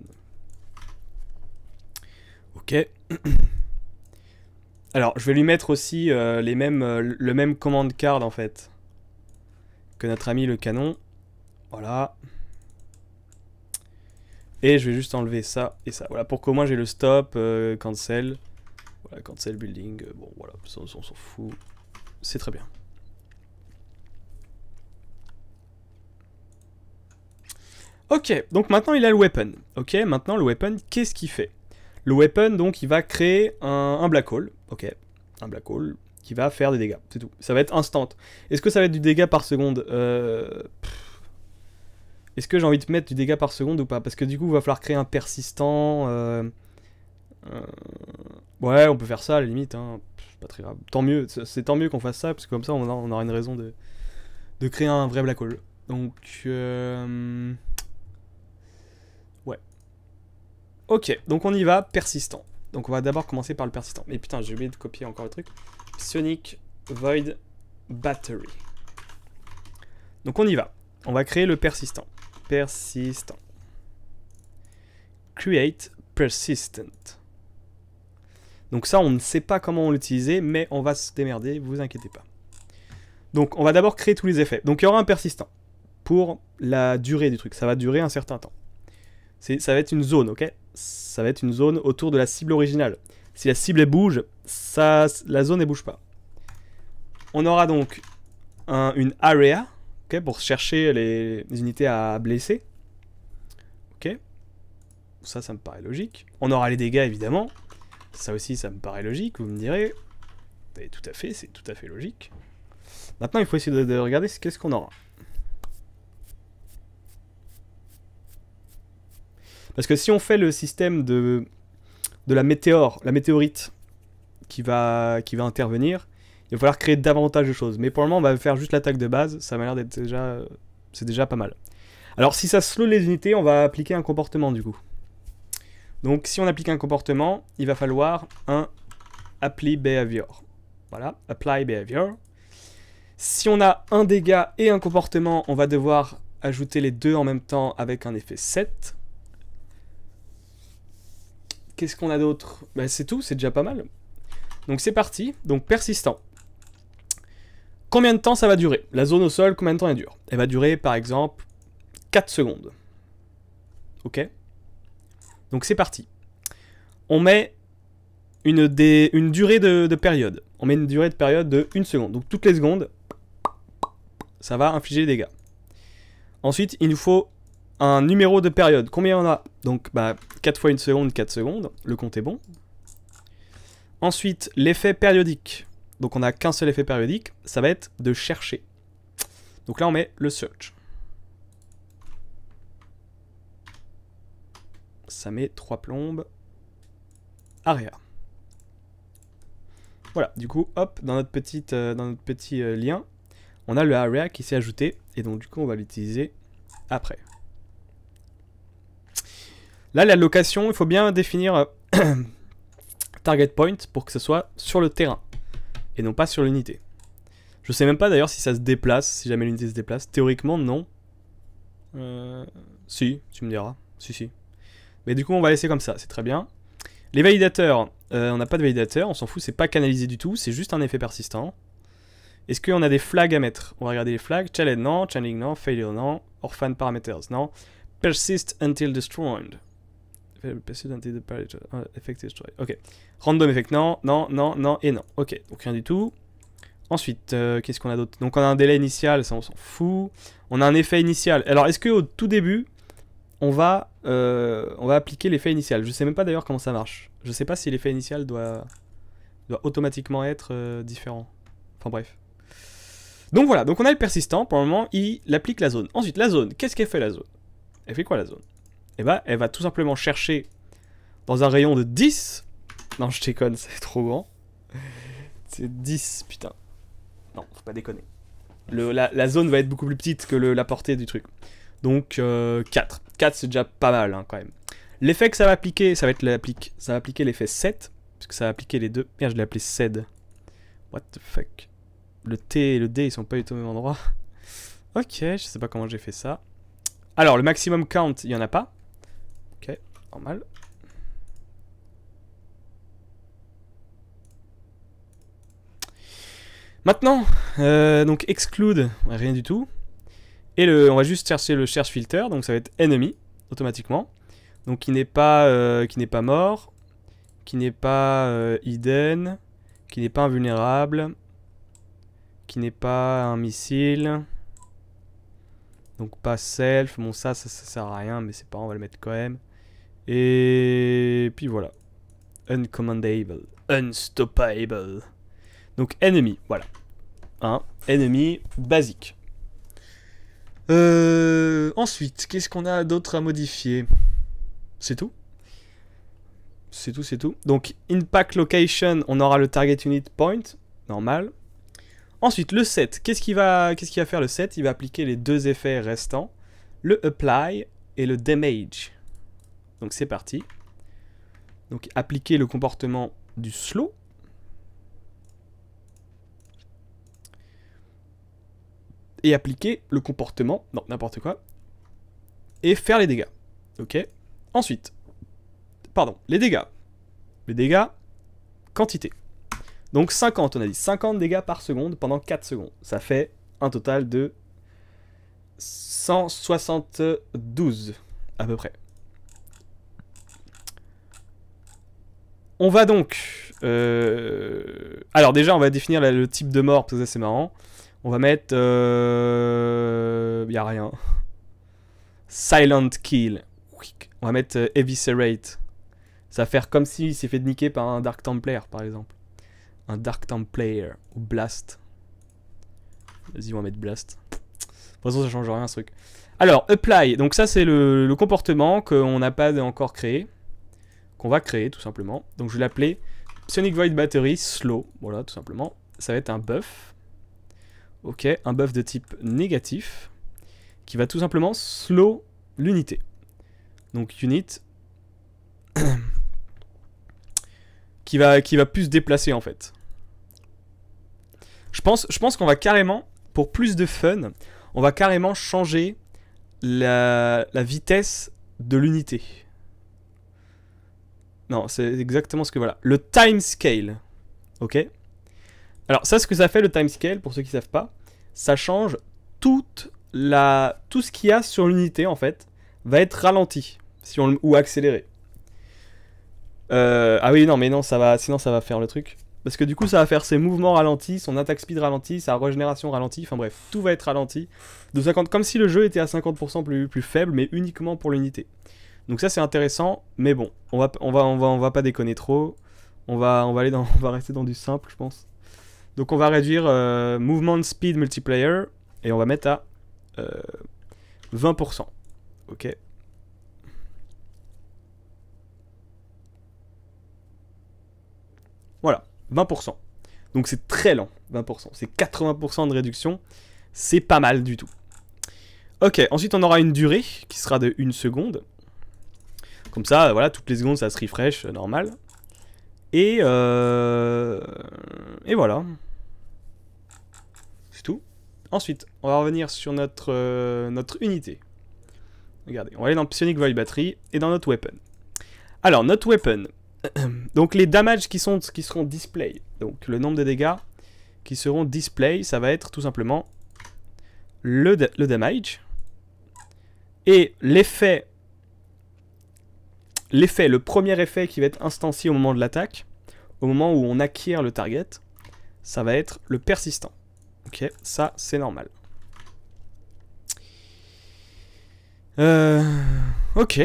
Ok. (clears throat) Alors, je vais lui mettre aussi euh, les mêmes, euh, le même command card, en fait notre ami le canon. Voilà. Et je vais juste enlever ça et ça. Voilà, pour qu'au moins j'ai le stop, euh, cancel. Voilà, cancel building. Euh, bon, voilà, on, on s'en fout. C'est très bien. Ok, donc maintenant il a le weapon. Ok, maintenant le weapon, qu'est-ce qu'il fait Le weapon, donc, il va créer un, un, black hole. Ok, un black hole qui va faire des dégâts. C'est tout. Ça va être instant. Est-ce que ça va être du dégât par seconde euh, Est-ce que j'ai envie de mettre du dégât par seconde ou pas Parce que du coup, il va falloir créer un persistant. Euh, euh, ouais, on peut faire ça à la limite. Hein. pas très grave. Tant mieux. C'est tant mieux qu'on fasse ça parce que comme ça, on, aura une raison de, de créer un vrai black hole. Donc. Ouais. Ok, donc on y va. Persistant. Donc on va d'abord commencer par le persistant. Mais putain, j'ai oublié de copier encore le truc. Sonic Void Battery. Donc on y va. On va créer le persistant. Persistant. Create persistent. Donc ça, on ne sait pas comment on l'utiliser, mais on va se démerder, vous inquiétez pas. Donc on va d'abord créer tous les effets. Donc il y aura un persistant pour la durée du truc. Ça va durer un certain temps. Ça va être une zone, ok Ça va être une zone autour de la cible originale. Si la cible bouge, ça, la zone ne bouge pas. On aura donc une area okay, pour chercher les, unités à blesser. Ok. Ça, ça me paraît logique. On aura les dégâts, évidemment. Ça aussi, ça me paraît logique, vous me direz. Et tout à fait, c'est tout à fait logique. Maintenant, il faut essayer de, regarder qu'est-ce qu'on aura. Parce que si on fait le système de, de la météore, la météorite, qui va, qui va intervenir. Il va falloir créer davantage de choses. Mais pour le moment, on va faire juste l'attaque de base. Ça m'a l'air d'être déjà... C'est déjà pas mal. Alors si ça slow les unités, on va appliquer un comportement du coup. Donc si on applique un comportement, il va falloir un apply behavior. Voilà, apply behavior. Si on a un dégât et un comportement, on va devoir ajouter les deux en même temps avec un effet 7. Qu'est-ce qu'on a d'autre bah, C'est tout, c'est déjà pas mal. Donc c'est parti, donc persistant. Combien de temps ça va durer La zone au sol, combien de temps elle dure Elle va durer par exemple 4 secondes. Ok Donc c'est parti. On met une, durée de, période. On met une durée de période de 1 seconde. Donc toutes les secondes, ça va infliger des dégâts. Ensuite, il nous faut un numéro de période. Combien on a Donc bah, 4 fois 1 seconde, 4 secondes. Le compte est bon. Ensuite, l'effet périodique. Donc on n'a qu'un seul effet périodique, ça va être de chercher. Donc là on met le search. Ça met trois plombes. Aria. Voilà, du coup, hop, dans notre, petite, euh, dans notre petit euh, lien, on a le area qui s'est ajouté, et donc du coup on va l'utiliser après. Là, la location, il faut bien définir euh, (clears throat) target point pour que ce soit sur le terrain et non pas sur l'unité. Je ne sais même pas d'ailleurs si ça se déplace, si jamais l'unité se déplace. Théoriquement, non. Euh, si, tu me diras. Si, si. Mais du coup, on va laisser comme ça, c'est très bien. Les validateurs, euh, on n'a pas de validateurs. on s'en fout, c'est pas canalisé du tout, c'est juste un effet persistant. Est-ce qu'on a des flags à mettre On va regarder les flags. Challenge, non. Channeling, non. Failure, non. Orphan parameters, non. Persist until destroyed. Ok. Random effect, non, non, non, non et non. Ok, donc rien du tout. Ensuite, euh, qu'est-ce qu'on a d'autre Donc on a un délai initial, ça on s'en fout. On a un effet initial. Alors est-ce qu'au tout début, on va, euh, on va appliquer l'effet initial Je sais même pas d'ailleurs comment ça marche. Je sais pas si l'effet initial doit, doit automatiquement être euh, différent. Enfin bref. Donc voilà, donc on a le persistant, pour le moment il applique la zone. Ensuite la zone, qu'est-ce qu'elle fait la zone Elle fait quoi la zone eh bah, elle va tout simplement chercher dans un rayon de 10. Non, je déconne, (laughs) c'est trop grand. C'est 10, putain. Non, faut pas déconner. la, zone va être beaucoup plus petite que la portée du truc. Donc 4. Euh, 4 c'est déjà pas mal hein, quand même. L'effet que ça va appliquer, ça va être l'applique. Ça va appliquer l'effet 7, puisque ça va appliquer les deux. Merde, je l'ai appelé 7. What the fuck. Le T et le D, ils sont pas du tout au même endroit. (laughs) Ok, je sais pas comment j'ai fait ça. Alors, le maximum count, il y en a pas normal. Maintenant, euh, donc exclude, rien du tout. Et le, on va juste chercher le search filter, donc ça va être ennemi, automatiquement. Donc qui n'est pas, euh, pas mort, qui n'est pas euh, hidden, qui n'est pas invulnérable, qui n'est pas un missile. Donc pas self, bon ça, ça sert à rien, mais c'est pas, on va le mettre quand même. Et puis voilà. Uncommandable. Unstoppable. Donc ennemi, voilà. un hein, ennemi basique. Euh, ensuite, qu'est-ce qu'on a d'autre à modifier C'est tout C'est tout, c'est tout. Donc impact location, on aura le target unit point, normal. Ensuite, le set. Qu'est-ce qu'il va, va, faire le set Il va appliquer les deux effets restants, le apply et le damage. Donc c'est parti. Donc appliquer le comportement du slow. Et appliquer le comportement, non, n'importe quoi. Et faire les dégâts. Ok Ensuite, pardon, les dégâts. Les dégâts, quantité. Donc 50, on a dit 50 dégâts par seconde pendant 4 secondes. Ça fait un total de 172 à peu près. On va donc... Euh, alors déjà, on va définir le type de mort, parce que c'est marrant. On va mettre... Euh... a rien. Silent kill. On va mettre euh, eviscerate. Ça va faire comme s'il s'est fait niquer par un Dark Templar par exemple. Un Dark Templar, Ou Blast. Vas-y, on va mettre Blast. De toute façon, ça change rien ce truc. Alors, apply. Donc ça, c'est le, le comportement qu'on n'a pas encore créé on va créer tout simplement. Donc je vais l'appeler Sonic Void Battery Slow, voilà tout simplement. Ça va être un buff, ok, un buff de type négatif, qui va tout simplement slow l'unité. Donc unit (coughs) qui va qui va plus se déplacer en fait. Je pense je pense qu'on va carrément pour plus de fun, on va carrément changer la, la vitesse de l'unité. Non, c'est exactement ce que voilà. Le time scale. Ok Alors, ça, ce que ça fait le time scale, pour ceux qui savent pas, ça change toute la... tout ce qu'il y a sur l'unité, en fait, va être ralenti si on... ou accéléré. Euh, ah oui, non, mais non, ça va... sinon ça va faire le truc. Parce que du coup, ça va faire ses mouvements ralentis, son attaque speed ralenti, sa régénération ralentie, enfin bref, tout va être ralenti. De 50, comme si le jeu était à 50% plus, plus faible, mais uniquement pour l'unité. Donc ça c'est intéressant, mais bon, on va, on va, on va, on va pas déconner trop. On va, on va aller dans, (laughs) on va rester dans du simple, je pense. Donc on va réduire euh, Movement Speed Multiplayer et on va mettre à 20%. Euh, ok. Voilà, 20%. Donc c'est très lent, 20%. C'est 80% de réduction. C'est pas mal du tout. Ok, ensuite on aura une durée qui sera de 1 seconde. Comme ça, voilà, toutes les secondes, ça se refresh, euh, normal. Et, euh, et voilà. C'est tout. Ensuite, on va revenir sur notre, euh, notre unité. Regardez, on va aller dans Psionic Void Battery et dans notre weapon. Alors, notre weapon. (clears throat) donc, les damages qui, sont, qui seront display. Donc, le nombre de dégâts qui seront display, ça va être tout simplement le, le damage. Et l'effet l'effet, le premier effet qui va être instancié au moment de l'attaque, au moment où on acquiert le target, ça va être le persistant. Ok, ça c'est normal. Euh, ok,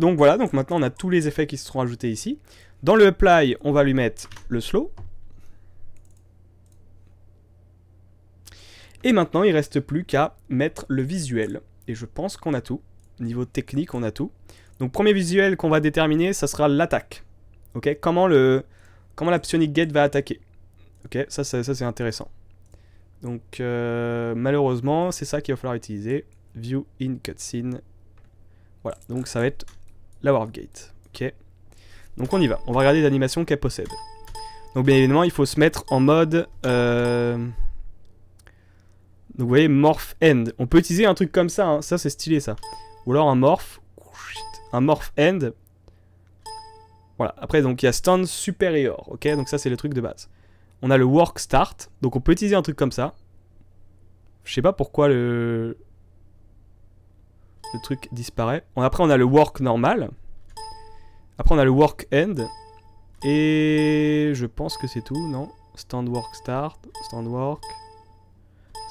donc voilà, donc maintenant on a tous les effets qui se seront ajoutés ici. Dans le apply, on va lui mettre le slow. Et maintenant, il ne reste plus qu'à mettre le visuel. Et je pense qu'on a tout. Niveau technique, on a tout. Donc premier visuel qu'on va déterminer, ça sera l'attaque. Ok, comment le comment la psionic gate va attaquer. Ok, ça, ça, c'est intéressant. Donc euh, malheureusement, c'est ça qu'il va falloir utiliser. View in cutscene. Voilà, donc ça va être la warp gate. Ok. Donc on y va, on va regarder l'animation qu'elle possède. Donc bien évidemment, il faut se mettre en mode... Euh, donc vous voyez, morph end. On peut utiliser un truc comme ça, hein. ça c'est stylé ça. Ou alors un morph morph end. Voilà, après donc il y a stand supérieur, ok Donc ça c'est le truc de base. On a le work start, donc on peut utiliser un truc comme ça. Je sais pas pourquoi le... Le truc disparaît. Après on a le work normal. Après on a le work end. Et je pense que c'est tout, non Stand work start, stand work,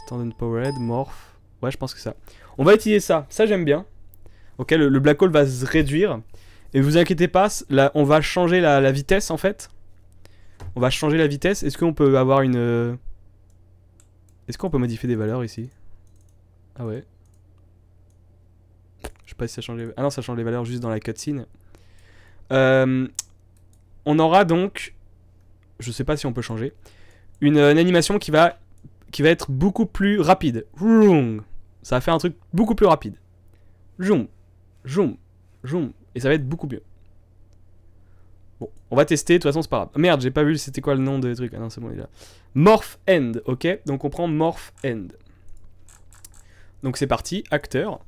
stand and powered, morph. Ouais, je pense que ça. On va utiliser ça. Ça, j'aime bien. Ok, le, black hole va se réduire. Et vous inquiétez pas, on va changer la, vitesse en fait. On va changer la vitesse. Est-ce qu'on peut avoir une... Euh, est-ce qu'on peut modifier des valeurs ici Ah ouais. Je sais pas si ça change les... Ah non, ça change les valeurs juste dans la cutscene. Euh, on aura donc... Je sais pas si on peut changer. Une, euh, animation qui va, qui va être beaucoup plus rapide. Ça va faire un truc beaucoup plus rapide. Joum, joum. Et ça va être beaucoup mieux. Bon, on va tester, de toute façon c'est pas grave. Merde, j'ai pas vu c'était quoi le nom des trucs. Ah non, c'est bon, il est là. Morph End, ok Donc on prend Morph End. Donc c'est parti, acteur.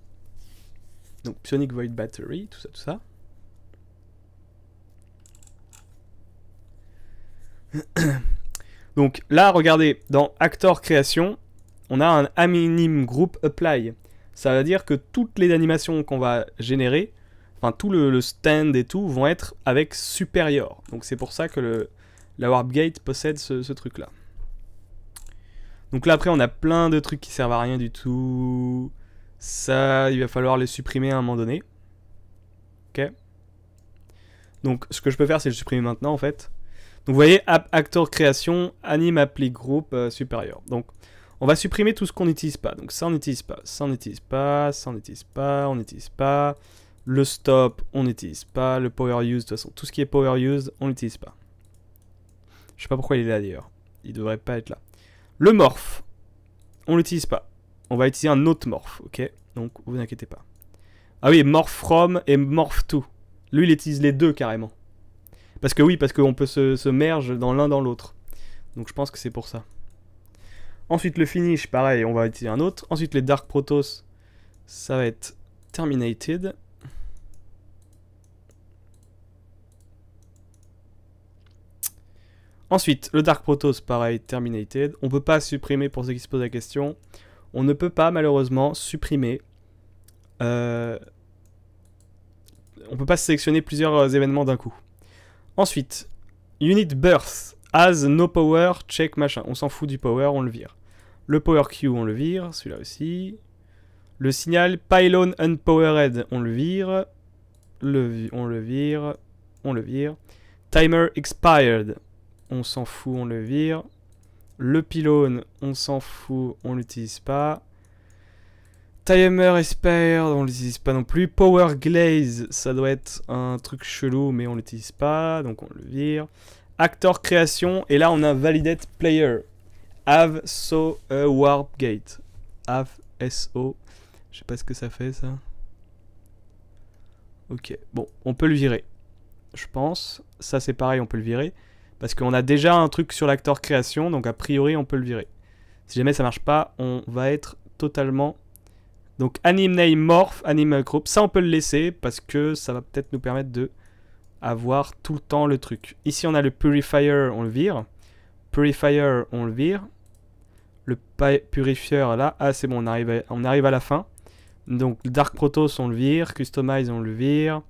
Donc sonic Void Battery, tout ça, tout ça. (coughs) Donc là, regardez, dans Actor Création, on a un Aminim Group Apply. Ça veut dire que toutes les animations qu'on va générer, enfin tout le, stand et tout, vont être avec supérieur. Donc c'est pour ça que le, la Warp Gate possède ce, truc-là. Donc là après on a plein de trucs qui servent à rien du tout. Ça, il va falloir les supprimer à un moment donné. Ok. Donc ce que je peux faire c'est le supprimer maintenant en fait. Donc vous voyez, app actor création, anime appli groupe euh, supérieur. Donc on va supprimer tout ce qu'on n'utilise pas. Donc ça, on n'utilise pas. Ça, on n'utilise pas. Ça, on n'utilise pas. On n'utilise pas. Le stop, on n'utilise pas. Le power use, de toute façon, tout ce qui est power use, on n'utilise pas. Je sais pas pourquoi il est là d'ailleurs. Il devrait pas être là. Le morph, on l'utilise pas. On va utiliser un autre morph, ok Donc vous n'inquiétez pas. Ah oui, morph from et morph to. Lui, il utilise les deux carrément. Parce que oui, parce qu'on peut se, se merge dans l'un dans l'autre. Donc je pense que c'est pour ça. Ensuite, le finish, pareil, on va utiliser un autre. Ensuite, les Dark Protoss, ça va être Terminated. Ensuite, le Dark Protoss, pareil, Terminated. On ne peut pas supprimer, pour ceux qui se posent la question, on ne peut pas, malheureusement, supprimer... On euh, on peut pas sélectionner plusieurs euh, événements d'un coup. Ensuite, Unit Birth, As No Power, check machin. On s'en fout du power, on le vire. Le Power Q, on le vire. Celui-là aussi. Le signal Pylon Unpowered, on le vire. Le, on le vire. On le vire. Timer Expired, on s'en fout, on le vire. Le Pylon, on s'en fout, on l'utilise pas. Timer Expired, on l'utilise pas non plus. Power Glaze, ça doit être un truc chelou, mais on l'utilise pas, donc on le vire. Actor Création, et là on a Validate Player. Have so a warp gate. Have so. Je sais pas ce que ça fait ça. Ok, bon, on peut le virer. Je pense. Ça c'est pareil, on peut le virer. Parce qu'on a déjà un truc sur l'acteur création, donc a priori on peut le virer. Si jamais ça marche pas, on va être totalement... Donc anime name morph, animal group, ça on peut le laisser parce que ça va peut-être nous permettre de avoir tout le temps le truc. Ici on a le purifier, on le vire. Purifier, on le vire le purifieur là. Ah, c'est bon, on arrive, à, on arrive à la fin. Donc, Dark Protoss, on le vire. Customize, on le vire.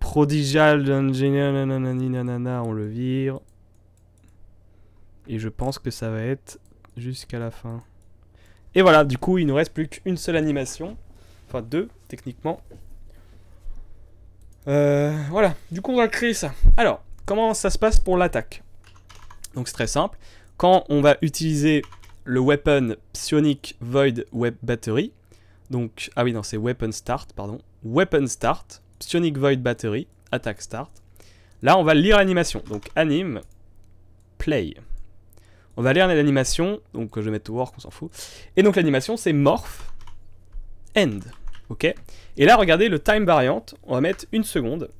Prodigal on le vire. Et je pense que ça va être jusqu'à la fin. Et voilà, du coup, il nous reste plus qu'une seule animation. Enfin, deux, techniquement. Euh, voilà, du coup, on va créer ça. Alors, comment ça se passe pour l'attaque Donc, c'est très simple. Quand on va utiliser le weapon Psionic Void Web Battery. Donc, ah oui, non, c'est Weapon Start, pardon. Weapon Start, Psionic Void Battery, Attack Start. Là, on va lire l'animation. Donc, anime, play. On va lire l'animation. Donc, je vais mettre work, on s'en fout. Et donc, l'animation, c'est morph, end. Ok Et là, regardez le time variant. On va mettre une seconde.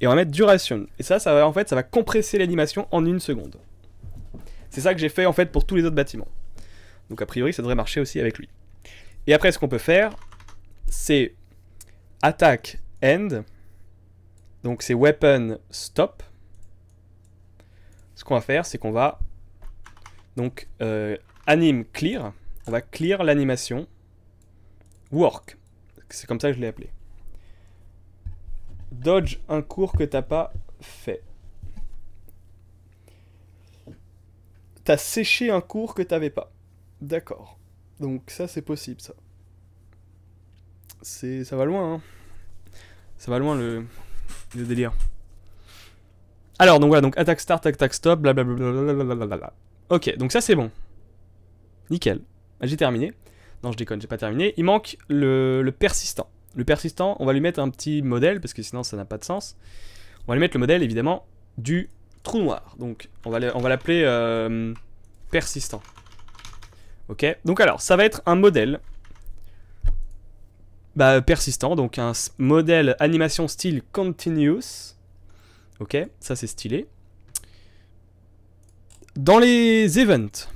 Et on va mettre duration. Et ça, ça va, en fait, ça va compresser l'animation en une seconde. C'est ça que j'ai fait, en fait, pour tous les autres bâtiments. Donc a priori, ça devrait marcher aussi avec lui. Et après, ce qu'on peut faire, c'est attack end. Donc c'est weapon stop. Ce qu'on va faire, c'est qu'on va donc euh, anime clear. On va clear l'animation work. C'est comme ça que je l'ai appelé. Dodge un cours que t'as pas fait. T'as séché un cours que t'avais pas. D'accord. Donc ça, c'est possible, ça. C'est, ça va loin. Hein. Ça va loin le, le délire. Alors donc voilà, donc attaque start, attaque stop, blablabla. Ok, donc ça c'est bon. Nickel. Ah, j'ai terminé. Non, je déconne, j'ai pas terminé. Il manque le, le, persistant. Le persistant, on va lui mettre un petit modèle, parce que sinon ça n'a pas de sens. On va lui mettre le modèle, évidemment, du trou noir. Donc, on va l'appeler euh, persistant. Ok, donc alors, ça va être un modèle bah, persistant, donc un modèle animation style continuous. Ok, ça c'est stylé. Dans les events.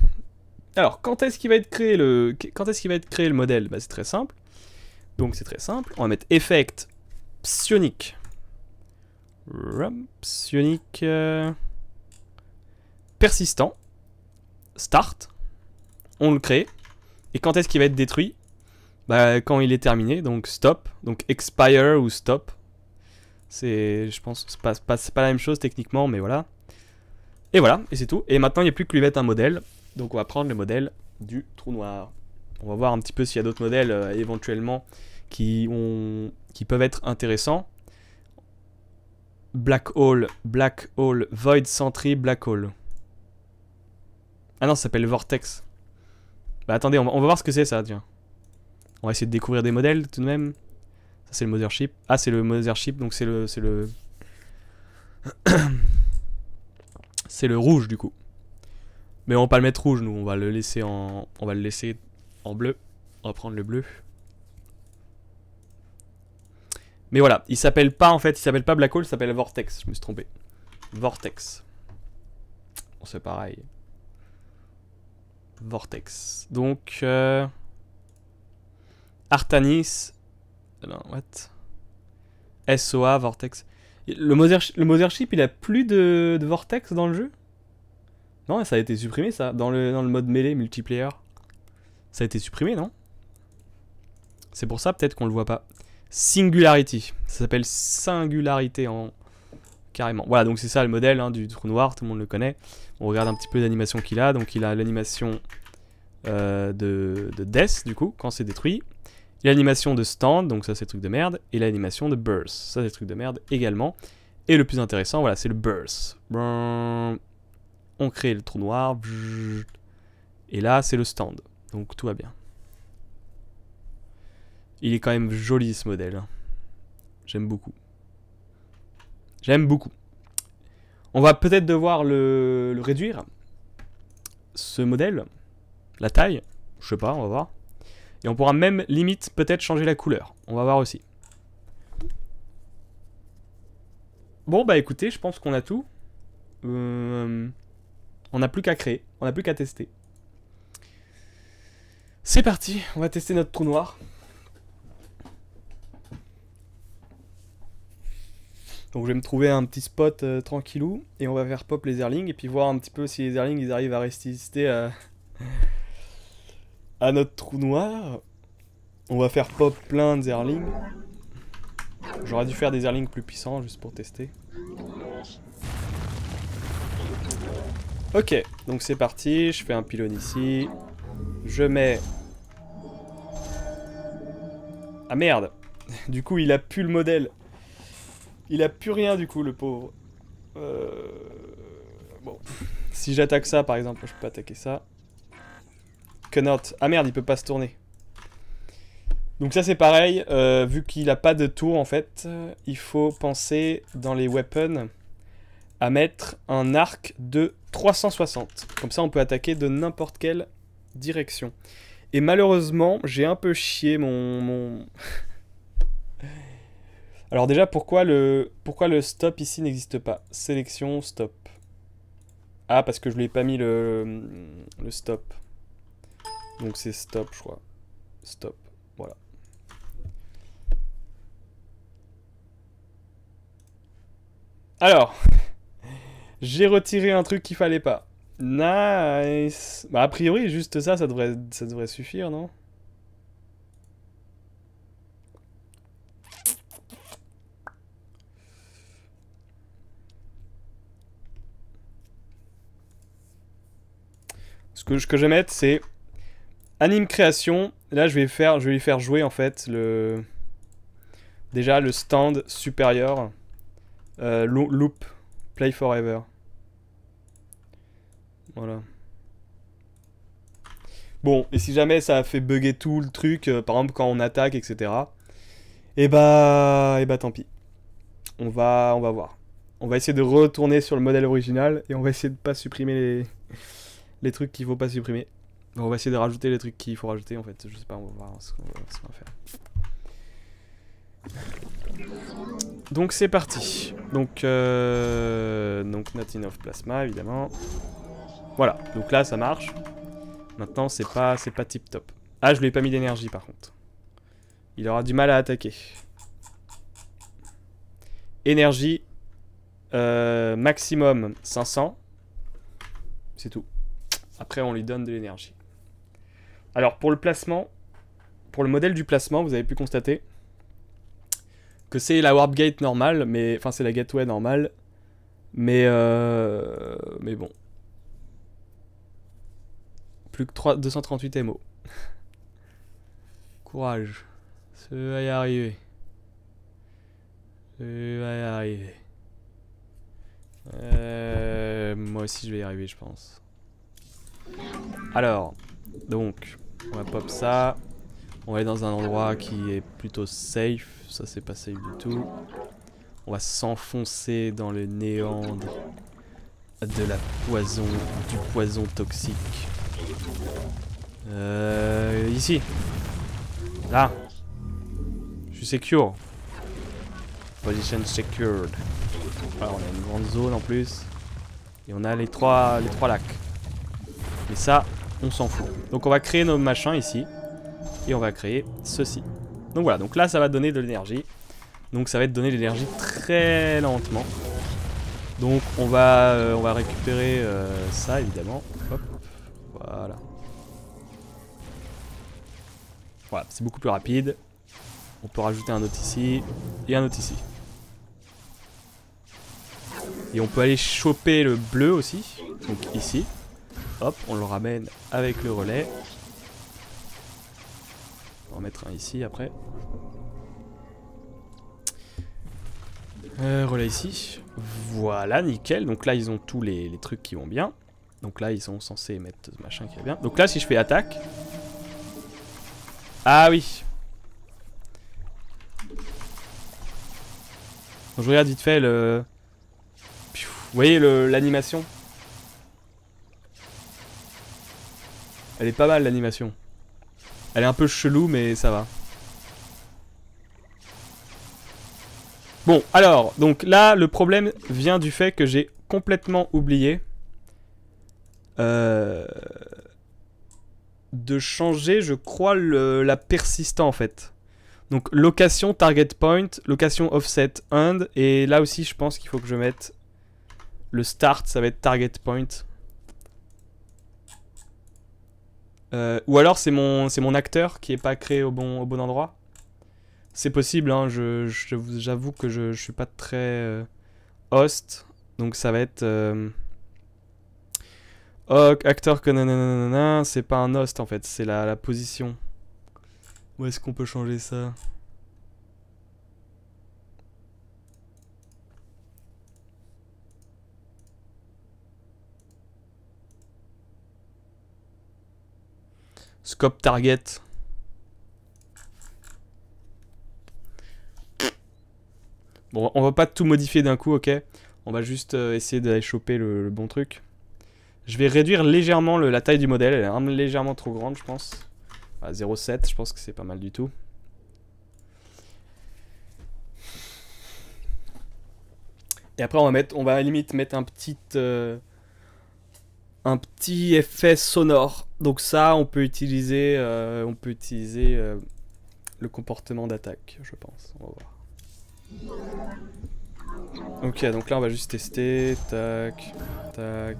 Alors, quand est-ce qu'il va être créé le quand est-ce qu'il va être créé le modèle bah, c'est très simple. Donc c'est très simple. On va mettre effect psionic. Psionic euh, persistant. Start on le crée. Et quand est-ce qu'il va être détruit bah, quand il est terminé, donc stop. Donc expire ou stop. C'est, je pense, c'est pas, pas la même chose techniquement, mais voilà. Et voilà, et c'est tout. Et maintenant, il n'y a plus que lui mettre un modèle. Donc on va prendre le modèle du trou noir. On va voir un petit peu s'il y a d'autres modèles euh, éventuellement qui, ont, qui peuvent être intéressants. Black Hole, Black Hole, Void Sentry, Black Hole. Ah non, ça s'appelle Vortex. Bah attendez, on va, voir ce que c'est ça, tiens. On va essayer de découvrir des modèles tout de même. Ça c'est le mothership. Ah c'est le mothership, donc c'est le... C'est le... (coughs) le rouge du coup. Mais on va pas le mettre rouge, nous. On va le laisser en, on va le laisser en bleu. On va prendre le bleu. Mais voilà, il s'appelle pas en fait, il s'appelle pas Black Hole, il s'appelle Vortex. Je me suis trompé. Vortex. Bon, c'est pareil. Vortex. Donc, euh, Artanis. Euh, what SOA, Vortex. Le, Mother, le Mothership, il a plus de, Vortex dans le jeu Non, ça a été supprimé, ça, dans le, dans le mode mêlée multiplayer. Ça a été supprimé, non C'est pour ça, peut-être qu'on le voit pas. Singularity. Ça s'appelle singularité en, Carrément. Voilà, donc c'est ça le modèle hein, du trou noir, tout le monde le connaît. On regarde un petit peu l'animation qu'il a. Donc il a l'animation euh, de, de, Death, du coup, quand c'est détruit. L'animation de Stand, donc ça c'est truc de merde. Et l'animation de Burst, ça c'est truc de merde également. Et le plus intéressant, voilà, c'est le Burst. On crée le trou noir. Et là, c'est le Stand. Donc tout va bien. Il est quand même joli ce modèle. Hein. J'aime beaucoup. J'aime beaucoup. On va peut-être devoir le, réduire. Ce modèle. La taille. Je sais pas, on va voir. Et on pourra même, limite, peut-être changer la couleur. On va voir aussi. Bon, bah écoutez, je pense qu'on a tout. Euh, on n'a plus qu'à créer. On n'a plus qu'à tester. C'est parti, on va tester notre trou noir. Donc je vais me trouver un petit spot euh, tranquillou et on va faire pop les airlings et puis voir un petit peu si les airlings ils arrivent à résister à, à notre trou noir. On va faire pop plein de airlings J'aurais dû faire des airlings plus puissants juste pour tester. Ok, donc c'est parti, je fais un pylône ici. Je mets... Ah merde (laughs) Du coup il a pu le modèle il a plus rien du coup, le pauvre. Euh, bon. Si j'attaque ça, par exemple, je peux attaquer ça. Cannot. Ah merde, il peut pas se tourner. Donc ça c'est pareil, euh, vu qu'il a pas de tour en fait, il faut penser dans les weapons à mettre un arc de 360. Comme ça on peut attaquer de n'importe quelle direction. Et malheureusement, j'ai un peu chié mon... mon... Alors déjà, pourquoi le, pourquoi le stop ici n'existe pas Sélection, stop. Ah, parce que je lui ai pas mis le, stop. Donc c'est stop, je crois. Stop, voilà. Alors, (laughs) j'ai retiré un truc qu'il fallait pas. Nice. Bah, a priori, juste ça, ça devrait, ça devrait suffire, non ce que, je vais mettre, c'est anime création. Là, je vais, faire, je vais lui faire jouer, en fait, le... Déjà, le stand supérieur. Euh, loop. Play forever. Voilà. Bon, et si jamais ça a fait bugger tout le truc, euh, par exemple quand on attaque, etc. Et eh bah, et eh bah tant pis. On va, on va voir. On va essayer de retourner sur le modèle original et on va essayer de pas supprimer les, les trucs qu'il faut pas supprimer. On va essayer de rajouter les trucs qu'il faut rajouter en fait. Je sais pas, on va voir ce qu'on va, faire. Donc c'est parti. Donc, euh, donc not plasma évidemment. Voilà, donc là ça marche. Maintenant c'est pas, pas tip top. Ah je lui ai pas mis d'énergie par contre. Il aura du mal à attaquer. Énergie euh, maximum 500. C'est tout. Après, on lui donne de l'énergie. Alors, pour le placement, pour le modèle du placement, vous avez pu constater que c'est la warp gate normale, mais enfin c'est la gateway normale, mais euh, mais bon, plus que 238 MO. (laughs) Courage, ça va y arriver, ça va y arriver. Euh, moi aussi je vais y arriver, je pense. Alors, donc, on va pop ça. On va aller dans un endroit qui est plutôt safe. Ça, c'est pas safe du tout. On va s'enfoncer dans le néandre de la poison, du poison toxique. Euh, ici. Là. Je suis secure. Position secured. Alors, on a une grande zone en plus. Et on a les trois, les trois lacs ça, on s'en fout. Donc on va créer nos machins ici. Et on va créer ceci. Donc voilà, donc là ça va donner de l'énergie. Donc ça va être donner de l'énergie très lentement. Donc on va, euh, on va récupérer euh, ça évidemment. voilà. Voilà, c'est beaucoup plus rapide. On peut rajouter un autre ici et un autre ici. Et on peut aller choper le bleu aussi, donc ici. Hop, on le ramène avec le relais. On va en mettre un ici après. Euh, relais ici. Voilà, nickel. Donc là, ils ont tous les, trucs qui vont bien. Donc là, ils sont censés mettre ce machin qui va bien. Donc là, si je fais attaque... Ah oui Je regarde vite fait le... Vous voyez l'animation Elle est pas mal l'animation. Elle est un peu chelou mais ça va. Bon, alors, donc là, le problème vient du fait que j'ai complètement oublié euh, de changer, je crois, la persistant en fait. Donc location target point, location offset end, et là aussi je pense qu'il faut que je mette le start, ça va être target point. Euh, ou alors c'est mon, acteur qui est pas créé au bon, au bon endroit. C'est possible, hein, j'avoue je, que je, je, suis pas très euh, host, donc ça va être... Euh, acteur que c'est pas un host en fait, c'est la, la position. Où est-ce qu'on peut changer ça Scope target. Bon, on va pas tout modifier d'un coup, ok On va juste euh, essayer d'aller choper le, bon truc. Je vais réduire légèrement la taille du modèle. Elle est légèrement trop grande, je pense. à 0,7, je pense que c'est pas mal du tout. Et après, on va, mettre, on va à la limite mettre un petit... Euh, un petit effet sonore. Donc ça, on peut utiliser, euh, on peut utiliser euh, le comportement d'attaque, je pense. On va voir. Ok, donc là on va juste tester. Tac, tac,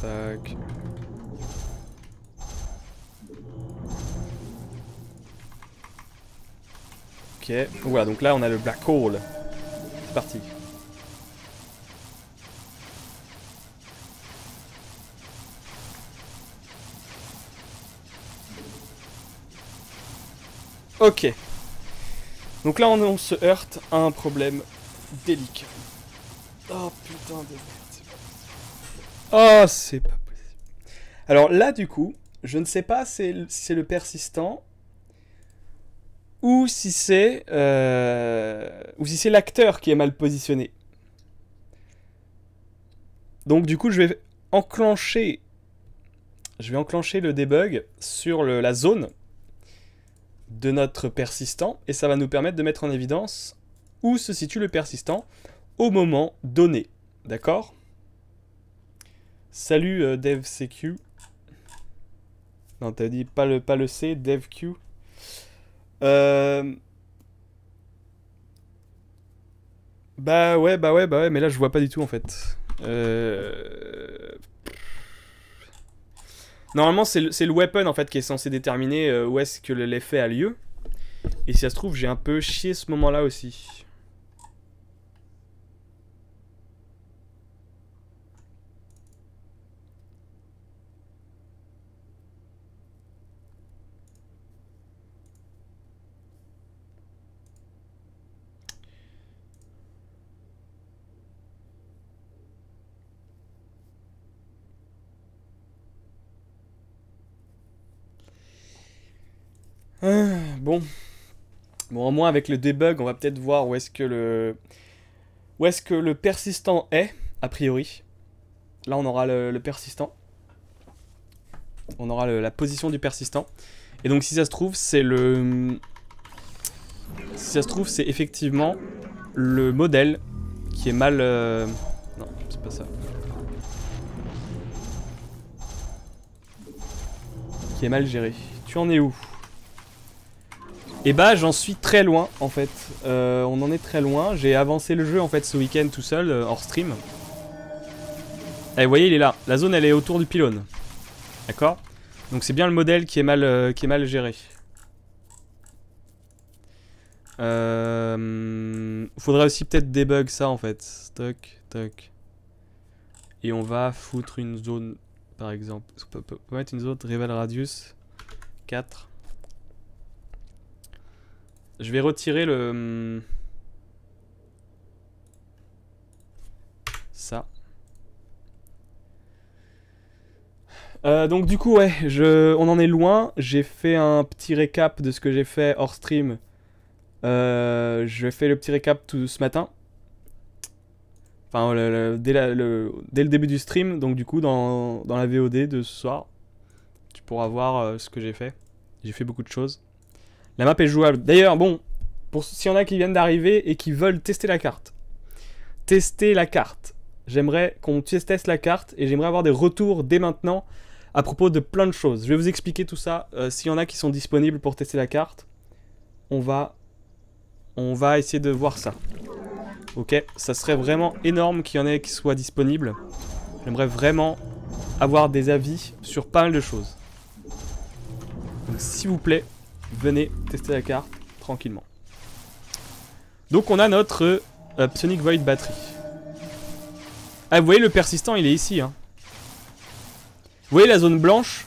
tac. Ok, voilà, donc là on a le black hole. C'est parti. Ok. Donc là, on, se heurte à un problème délicat. Oh putain de merde. Oh, c'est pas possible. Alors là, du coup, je ne sais pas si c'est le persistant ou si c'est euh, ou si c'est l'acteur qui est mal positionné. Donc du coup, je vais enclencher je vais enclencher le debug sur la zone de notre persistant et ça va nous permettre de mettre en évidence où se situe le persistant au moment donné. D'accord Salut euh, DevCQ. Non, t'as dit pas le, pas le C, DevQ. Euh... Bah ouais, bah ouais, bah ouais, mais là je vois pas du tout en fait. Euh... Normalement, c'est le, le, weapon en fait qui est censé déterminer euh, où est-ce que l'effet a lieu. Et si ça se trouve, j'ai un peu chié ce moment-là aussi. Ah, bon. Bon, au moins avec le debug, on va peut-être voir où est-ce que le... Où est-ce que le persistant est, a priori. Là, on aura le, persistant. On aura la position du persistant. Et donc, si ça se trouve, c'est le... Si ça se trouve, c'est effectivement le modèle qui est mal... Euh, non, c'est pas ça. Qui est mal géré. Tu en es où et eh bah j'en suis très loin en fait. Euh, on en est très loin. J'ai avancé le jeu en fait ce week-end tout seul, euh, hors stream. Et eh, vous voyez il est là. La zone elle est autour du pylône. D'accord Donc c'est bien le modèle qui est mal, euh, qui est mal géré. faudrait aussi peut-être débug ça en fait. Toc, toc. Et on va foutre une zone par exemple. On peut, mettre une zone Rival Radius 4 je vais retirer le... Hum, ça. Euh, donc du coup, ouais, je... on en est loin. J'ai fait un petit récap de ce que j'ai fait hors stream. Euh, je fais le petit récap tout ce matin. Enfin, dès, le, début du stream, donc du coup, dans, la VOD de ce soir, tu pourras voir euh, ce que j'ai fait. J'ai fait beaucoup de choses. La map est jouable. D'ailleurs, bon, pour s'il y en a qui viennent d'arriver et qui veulent tester la carte. Tester la carte. J'aimerais qu'on teste la carte et j'aimerais avoir des retours dès maintenant à propos de plein de choses. Je vais vous expliquer tout ça euh, s'il y en a qui sont disponibles pour tester la carte. On va on va essayer de voir ça. Ok, ça serait vraiment énorme qu'il y en ait qui soient disponibles. J'aimerais vraiment avoir des avis sur pas mal de choses. Donc s'il vous plaît, venez tester la carte tranquillement. Donc on a notre euh, Sonic Void Battery. Ah vous voyez le persistant il est ici. Hein. Vous voyez la zone blanche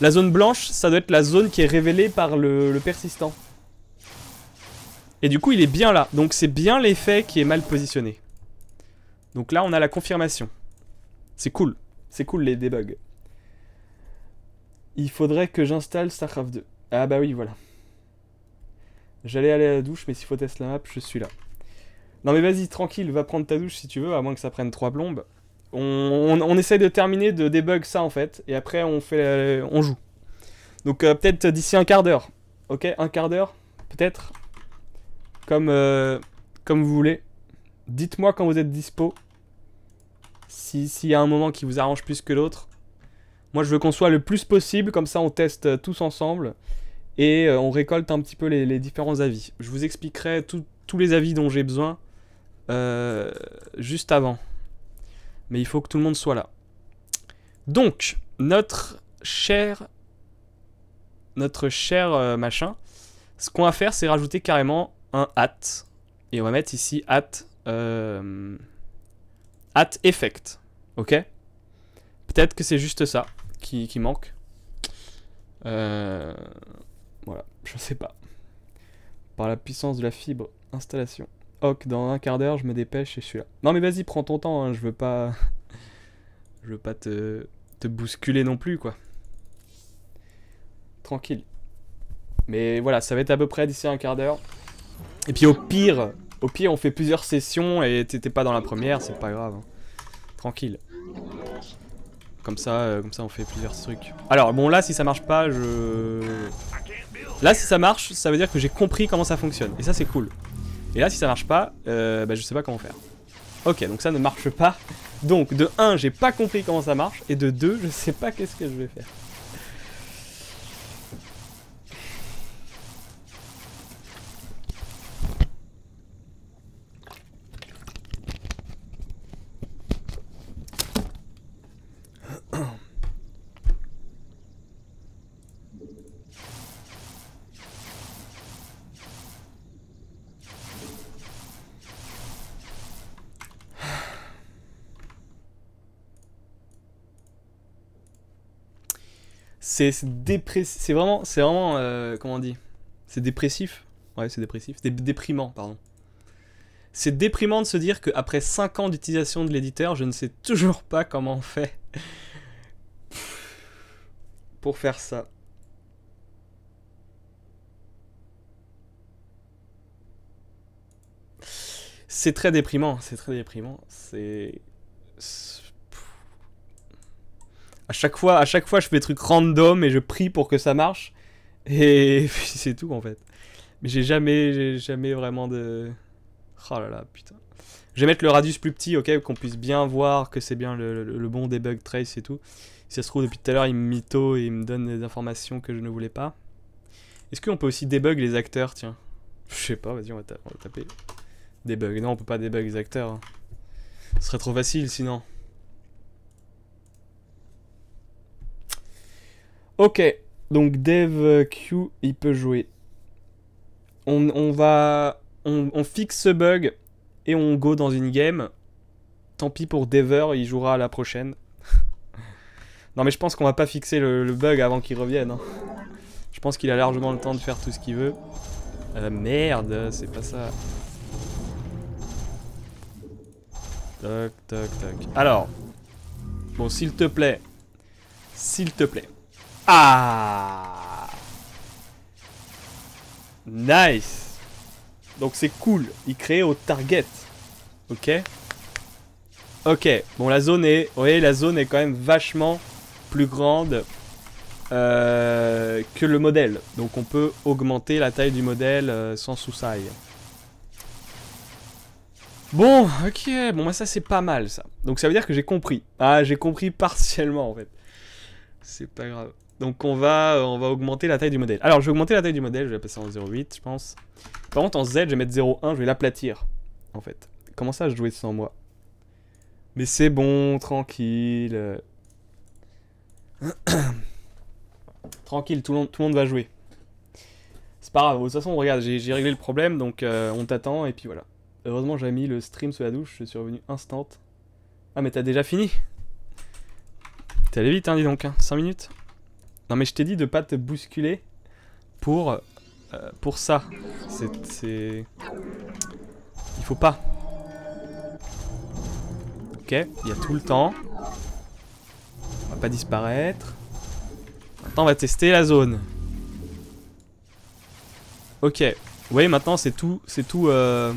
La zone blanche ça doit être la zone qui est révélée par le, le persistant. Et du coup il est bien là. Donc c'est bien l'effet qui est mal positionné. Donc là on a la confirmation. C'est cool. C'est cool les debugs. Il faudrait que j'installe StarCraft 2. Ah bah oui, voilà. J'allais aller à la douche, mais s'il faut tester la map, je suis là. Non mais vas-y, tranquille, va prendre ta douche si tu veux, à moins que ça prenne trois plombes. On, on, essaye de terminer de débug ça en fait, et après on fait, on joue. Donc euh, peut-être d'ici un quart d'heure, ok Un quart d'heure, peut-être, comme, euh, comme vous voulez. Dites-moi quand vous êtes dispo, s'il y a un moment qui vous arrange plus que l'autre. Moi, je veux qu'on soit le plus possible, comme ça on teste euh, tous ensemble et euh, on récolte un petit peu les, différents avis. Je vous expliquerai tous les avis dont j'ai besoin euh, juste avant. Mais il faut que tout le monde soit là. Donc, notre cher... Notre cher machin, ce qu'on va faire, c'est rajouter carrément un at. Et on va mettre ici at... at effect. Ok Peut-être que c'est juste ça qui, qui manque. Euh, voilà, (laughs) je sais pas. Par la puissance de la fibre, installation. Ok, dans un quart d'heure, je me dépêche et je suis là. Non mais vas-y, prends ton temps, hein, je veux pas... (laughs) je veux pas te, te bousculer non plus, quoi. Tranquille. Mais voilà, ça va être à peu près d'ici un quart d'heure. Et puis au pire, au pire, on fait plusieurs sessions et t'étais pas dans la première, c'est pas grave. Hein. Tranquille. Comme ça, euh, comme ça on fait plusieurs trucs. Alors bon là si ça marche pas je... Là si ça marche ça veut dire que j'ai compris comment ça fonctionne et ça c'est cool. Et là si ça marche pas euh, bah, je sais pas comment faire. Ok donc ça ne marche pas. Donc de 1 j'ai pas compris comment ça marche et de 2 je sais pas qu'est-ce que je vais faire. C'est dépressif. C'est vraiment. C'est vraiment. Euh, comment on dit C'est dépressif. Ouais, c'est dépressif. C'est déprimant, pardon. C'est déprimant de se dire que après 5 ans d'utilisation de l'éditeur, je ne sais toujours pas comment on fait (laughs) pour faire ça. C'est très déprimant, c'est très déprimant. C'est à chaque fois, à chaque fois, je fais des trucs random et je prie pour que ça marche. Et (laughs) puis c'est tout en fait. Mais j'ai jamais, j'ai jamais vraiment de. Oh là là, putain. Je vais mettre le radius plus petit, ok, qu'on puisse bien voir que c'est bien le, le, bon debug trace et tout. Si ça se trouve, depuis tout à l'heure, il me mytho et il me donne des informations que je ne voulais pas. Est-ce qu'on peut aussi debug les acteurs, tiens Je sais pas, vas-y, on, va on va taper. Debug. Non, on peut pas debug les acteurs. Hein. Ce serait trop facile sinon. Ok, donc DevQ il peut jouer. On, on va... On, fixe ce bug et on go dans une game. Tant pis pour Dever, il jouera à la prochaine. (laughs) non mais je pense qu'on va pas fixer le, bug avant qu'il revienne. Hein. Je pense qu'il a largement le temps de faire tout ce qu'il veut. Euh, merde, c'est pas ça. Toc, toc, toc. Alors, bon, s'il te plaît, s'il te plaît, ah Nice Donc c'est cool, il crée au target. Ok Ok, bon la zone est... la zone est quand même vachement plus grande euh, que le modèle. Donc on peut augmenter la taille du modèle euh, sans sans soucis Bon, ok, bon moi bah, ça c'est pas mal ça. Donc ça veut dire que j'ai compris. Ah, j'ai compris (laughs) partiellement en fait. C'est pas grave. Donc on va, euh, on va augmenter la taille du modèle. Alors je vais augmenter la taille du modèle, je vais la passer en 0,8 je pense. Par contre en Z je vais mettre 0,1, je vais l'aplatir en fait. Comment ça je jouais sans moi Mais c'est bon, tranquille. (coughs) tranquille, tout le, monde, va jouer. C'est pas grave, de toute façon regarde, j'ai réglé le problème donc euh, on t'attend et puis voilà. Heureusement j'ai mis le stream sous la douche, je suis revenu instant. Ah mais t'as déjà fini T'es allé vite hein dis donc, 5 hein, minutes non mais je t'ai dit de pas te bousculer pour, euh, pour ça. C'est... Il faut pas. Ok, il y a tout le temps. On va pas disparaître. Maintenant on va tester la zone. Ok. Vous voyez maintenant c'est tout... C'est tout... Euh,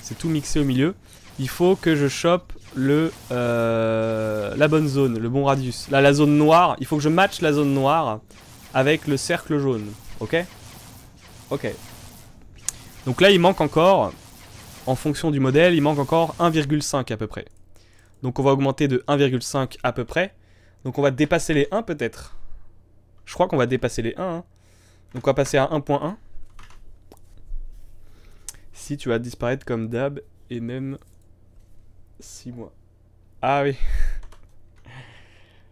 c'est tout mixé au milieu. Il faut que je chope le, euh, la bonne zone, le bon radius. Là, la zone noire, il faut que je matche la zone noire avec le cercle jaune. Ok Ok. Donc là, il manque encore, en fonction du modèle, il manque encore 1,5 à peu près. Donc on va augmenter de 1,5 à peu près. Donc on va dépasser les 1 peut-être. Je crois qu'on va dépasser les 1. Hein. Donc on va passer à 1.1. Si tu vas disparaître comme d'hab et même 6 mois. Ah oui.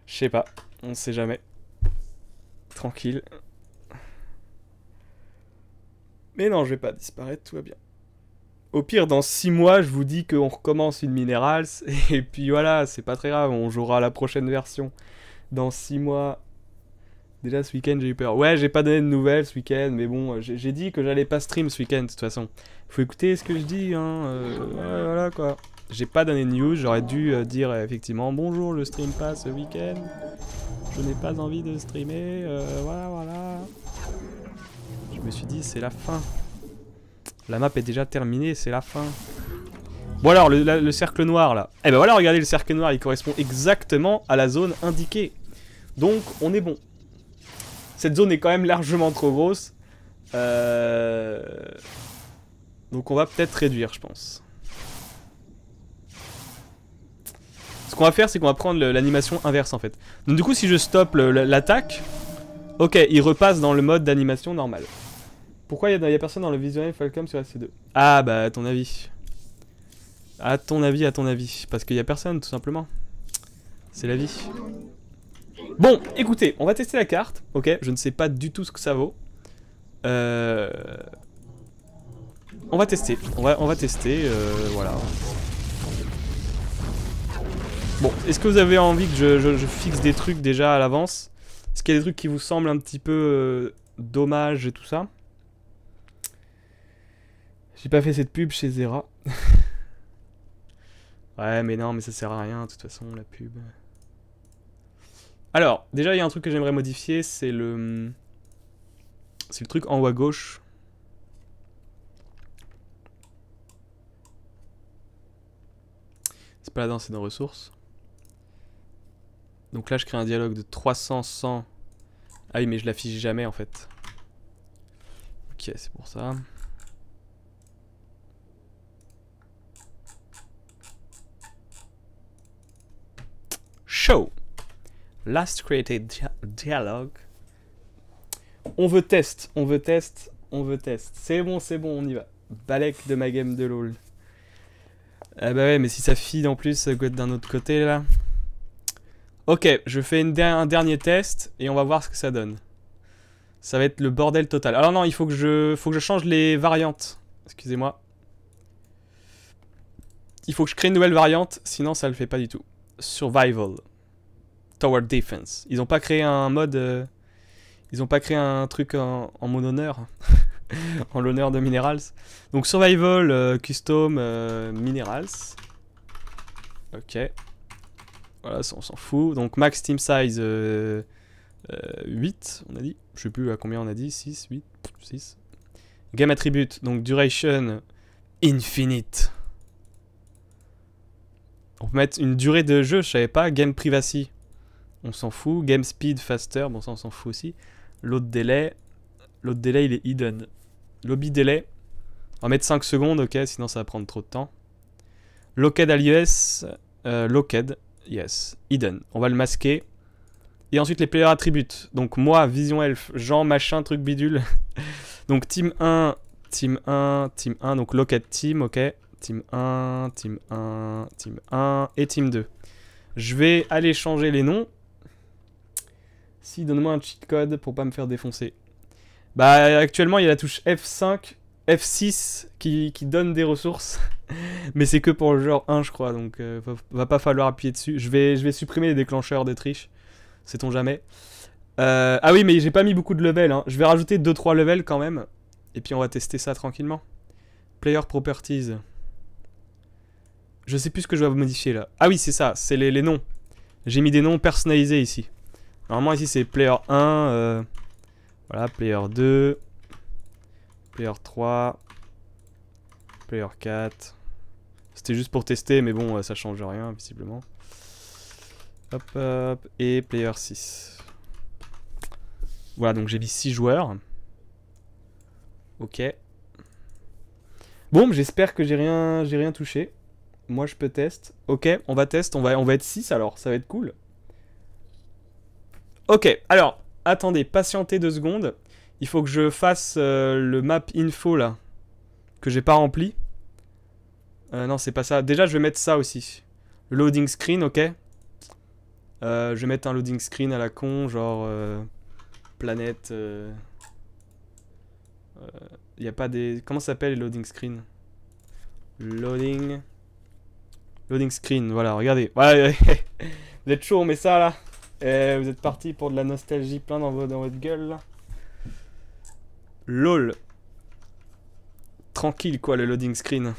Je sais pas. On sait jamais. Tranquille. Mais non, je vais pas disparaître, tout va bien. Au pire, dans 6 mois, je vous dis qu'on recommence une minérale, (laughs) et puis voilà, c'est pas très grave, on jouera la prochaine version. Dans 6 mois... Déjà, ce week-end, j'ai eu peur. Ouais, j'ai pas donné de nouvelles ce week-end, mais bon, j'ai dit que j'allais pas stream ce week-end, de toute façon. Faut écouter ce que je dis, hein. Euh, voilà, quoi. J'ai pas donné de news, j'aurais dû euh, dire euh, effectivement bonjour, le stream pas ce week-end. Je n'ai pas envie de streamer, euh, voilà, voilà. Je me suis dit, c'est la fin. La map est déjà terminée, c'est la fin. Bon alors, le, cercle noir là. Eh ben voilà, regardez, le cercle noir, il correspond exactement à la zone indiquée. Donc, on est bon. Cette zone est quand même largement trop grosse. Euh... Donc on va peut-être réduire, je pense. Ce qu'on va faire, c'est qu'on va prendre l'animation inverse en fait. Donc du coup, si je stoppe l'attaque, ok, il repasse dans le mode d'animation normal. Pourquoi il n'y a personne dans le visuel Falcom sur c 2 Ah bah à ton avis. À ton avis, à ton avis. Parce qu'il n'y a personne tout simplement. C'est la vie. Bon, écoutez, on va tester la carte. Ok, je ne sais pas du tout ce que ça vaut. Euh... On va tester. On va, on va tester. Euh, voilà. Bon, est-ce que vous avez envie que je, fixe des trucs déjà à l'avance Est-ce qu'il y a des trucs qui vous semblent un petit peu euh, dommage et tout ça J'ai pas fait cette pub chez Zera. (laughs) ouais, mais non, mais ça sert à rien, de toute façon, la pub. Alors, déjà, il y a un truc que j'aimerais modifier, c'est le... C'est le truc en haut à gauche. C'est pas là-dedans, c'est dans ressources. Donc là, je crée un dialogue de 300, 100. Ah oui, mais je l'affiche jamais en fait. Ok, c'est pour ça. Show. Last created dialogue. On veut test, on veut test, on veut test. C'est bon, c'est bon, on y va. Balek de ma game de LOL. Ah bah ouais, mais si ça file en plus, d'un autre côté là. Ok, je fais un dernier test et on va voir ce que ça donne. Ça va être le bordel total. Alors non, il faut que je, faut que je change les variantes. Excusez-moi. Il faut que je crée une nouvelle variante, sinon ça ne le fait pas du tout. Survival. Tower Defense. Ils ont pas créé un mode... Euh, ils ont pas créé un truc en, mon honneur. (laughs) en l'honneur de Minerals. Donc Survival, euh, Custom, euh, Minerals. Ok. Voilà, on s'en fout. Donc max team size 8, euh, euh, on a dit. Je sais plus à combien on a dit, 6, 8, 6. Game attribute, donc duration infinite. On peut mettre une durée de jeu, je savais pas. Game privacy, on s'en fout. Game speed faster, bon ça on s'en fout aussi. L'autre délai, l'autre délai il est hidden. Lobby délai, on va mettre 5 secondes, ok, sinon ça va prendre trop de temps. Locked alias, euh, locked, Yes, hidden. On va le masquer. Et ensuite les player attributes. Donc moi, Vision Elf, Jean, machin, truc bidule. (laughs) donc team 1, team 1, team 1, donc locate Team, ok. Team 1, team 1, team 1 et team 2. Je vais aller changer les noms. Si, donne-moi un cheat code pour pas me faire défoncer. Bah actuellement il y a la touche F5, F6 qui donne des ressources. (laughs) (laughs) Mais c'est que pour le genre 1, je crois, donc euh, va, pas falloir appuyer dessus. Je vais, je vais supprimer les déclencheurs des triches sait-on jamais. Euh, ah oui, mais j'ai pas mis beaucoup de levels, hein. je vais rajouter 2-3 levels quand même, et puis on va tester ça tranquillement. Player Properties. Je sais plus ce que je vais modifier là. Ah oui, c'est ça, c'est les, noms. J'ai mis des noms personnalisés ici. Normalement ici c'est Player 1, euh, voilà, Player 2, Player 3, Player 4, c'était juste pour tester, mais bon, euh, ça change rien, visiblement. Hop, hop, et player 6. Voilà, donc j'ai mis 6 joueurs. Ok. Bon, j'espère que j'ai rien, rien touché. Moi, je peux tester. Ok, on va tester. On va, on va être 6 alors, ça va être cool. Ok, alors, attendez, patientez deux secondes. Il faut que je fasse euh, le map info là, que j'ai pas rempli. Euh, non, c'est pas ça. Déjà, je vais mettre ça aussi. Loading screen, ok. Euh, je vais mettre un loading screen à la con, genre euh, planète. Il y a pas des. Comment ça s'appelle les loading screen Loading. Loading screen, voilà, regardez. Voilà, (laughs) vous êtes chaud, on met ça là. Eh, vous êtes parti pour de la nostalgie plein dans, vos, dans votre gueule là. LOL. Tranquille quoi, le loading screen.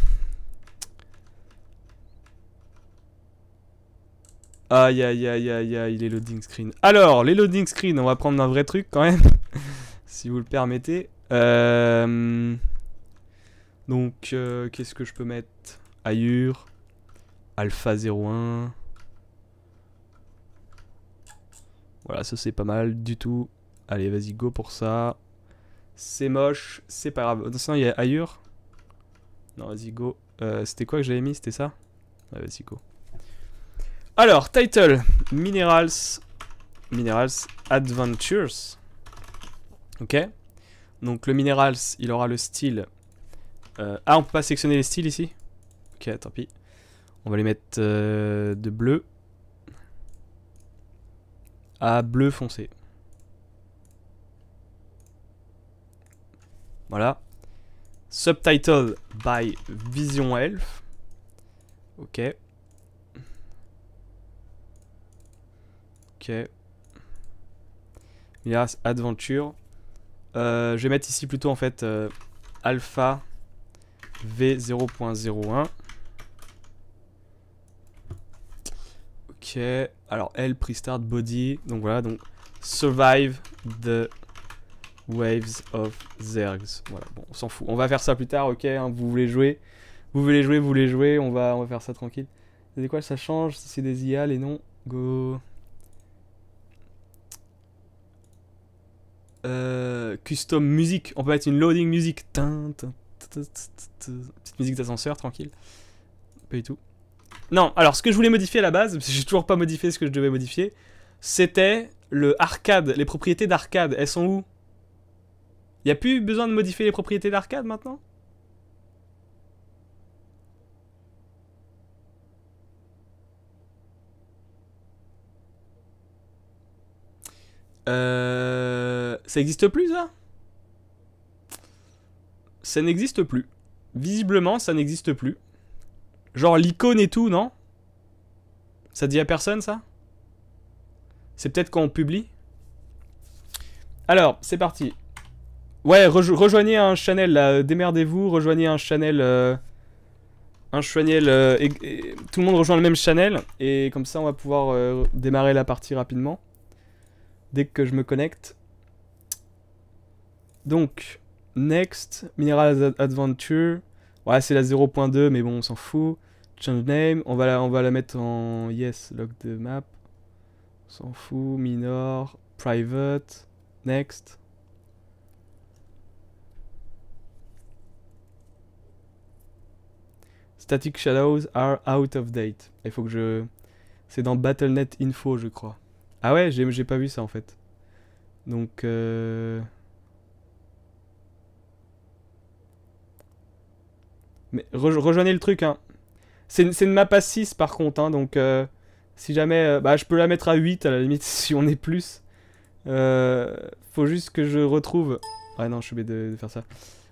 Aïe, aïe, aïe, aïe, aïe, les loading screen. Alors, les loading screens, on va prendre un vrai truc quand même, (laughs) si vous le permettez. Euh, donc, euh, qu'est-ce que je peux mettre Ayur, Alpha 01. Voilà, ça c'est pas mal du tout. Allez, vas-y, go pour ça. C'est moche, c'est pas grave. Attention, il y a Ayur. Non, vas-y, go. Euh, c'était quoi que j'avais mis C'était ça Ouais, vas-y, go. Alors, title, Minerals, Minerals Adventures. Ok. Donc le Minerals, il aura le style... Euh, ah, on peut pas sectionner les styles ici Ok, tant pis. On va les mettre euh, de bleu à bleu foncé. Voilà. Subtitle by Vision Elf. Ok. Ok. a Adventure. Euh, je vais mettre ici plutôt en fait euh, Alpha V0.01. Ok. Alors L, Pre-Start, Body. Donc voilà, donc Survive the Waves of Zergs. Voilà, bon, on s'en fout. On va faire ça plus tard, ok hein. Vous voulez jouer Vous voulez jouer, vous voulez jouer, on va, on va faire ça tranquille. C'est quoi ça change C'est des IA, les noms Go. Euh, custom musique. On peut mettre une loading musique. Petite musique d'ascenseur, tranquille. Pas du tout. Non, alors ce que je voulais modifier à la base, parce j'ai toujours pas modifié ce que je devais modifier, c'était le arcade, les propriétés d'arcade. Elles sont où y a plus besoin de modifier les propriétés d'arcade maintenant Euh, ça existe plus, ça Ça n'existe plus. Visiblement, ça n'existe plus. Genre l'icône et tout, non Ça dit à personne, ça C'est peut-être quand on publie Alors, c'est parti. Ouais, rejoignez un channel, euh, démerdez-vous, rejoignez un channel... Euh, un channel... tout le monde rejoint le même channel, et comme ça, on va pouvoir démarrer la partie rapidement dès que je me connecte. Donc, Next, Mineral Adventure. Ouais, c'est la 0.2, mais bon, on s'en fout. Change name, on va la, on va la mettre en yes, log de map. On s'en fout, minor, private, next. Static shadows are out of date. Il faut que je... C'est dans BattleNet Info, je crois. Ah ouais, j'ai pas vu ça en fait. Donc... Euh... Mais rejoignez le truc, hein. C'est une, map à 6 par contre, hein, donc euh, si jamais... Euh, bah je peux la mettre à 8 à la limite (laughs) si on est plus. Euh, faut juste que je retrouve... Ah non, je suis obligé de, faire ça.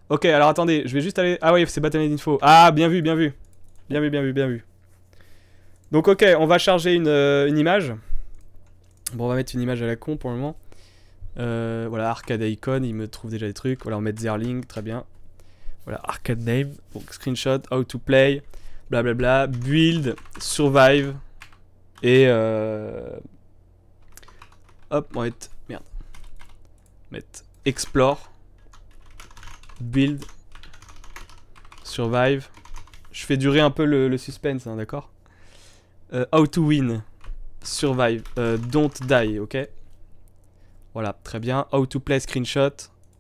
Ok, alors attendez, je vais juste aller... Ah ouais, c'est les d'info. Ah, bien vu, bien vu. Bien vu, bien vu, bien vu. Donc ok, on va charger une, euh, une image. Bon, on va mettre une image à la con pour le moment. Euh, voilà, Arcade Icon, il me trouve déjà des trucs. Voilà, on met Zerling, très bien. Voilà, Arcade Name. Donc, screenshot, how to play, blablabla, build, survive. Et euh... hop, on va mettre. Merde. On mettre explore, build, survive. Je fais durer un peu le, suspense, hein, d'accord euh, How to win survive, euh, don't die, ok Voilà, très bien. How to play screenshot.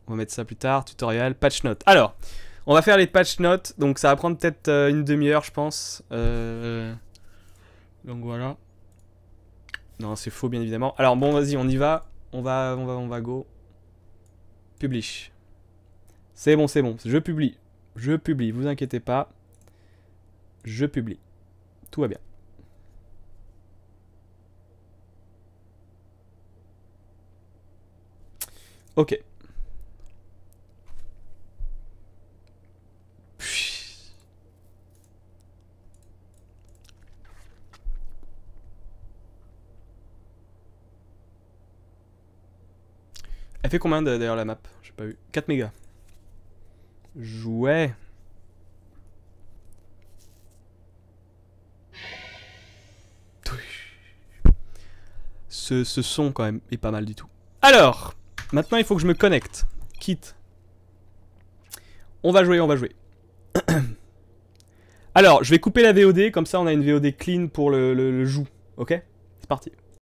On va mettre ça plus tard. Tutoriel, patch note. Alors, on va faire les patch notes. Donc ça va prendre peut-être euh, une demi-heure, je pense. Euh, donc voilà. Non, c'est faux, bien évidemment. Alors bon, vas-y, on y va. On va, on va, on va go. Publish. C'est bon, c'est bon. Je publie. Je publie, vous inquiétez pas. Je publie. Tout va bien. Ok. Elle fait combien d'ailleurs la map J'ai pas eu. 4 mégas. Jouet. Ce, ce son quand même est pas mal du tout. Alors, Maintenant, il faut que je me connecte. Quitte. On va jouer, on va jouer. (coughs) Alors, je vais couper la VOD, comme ça on a une VOD clean pour le, le, joue. Ok C'est parti.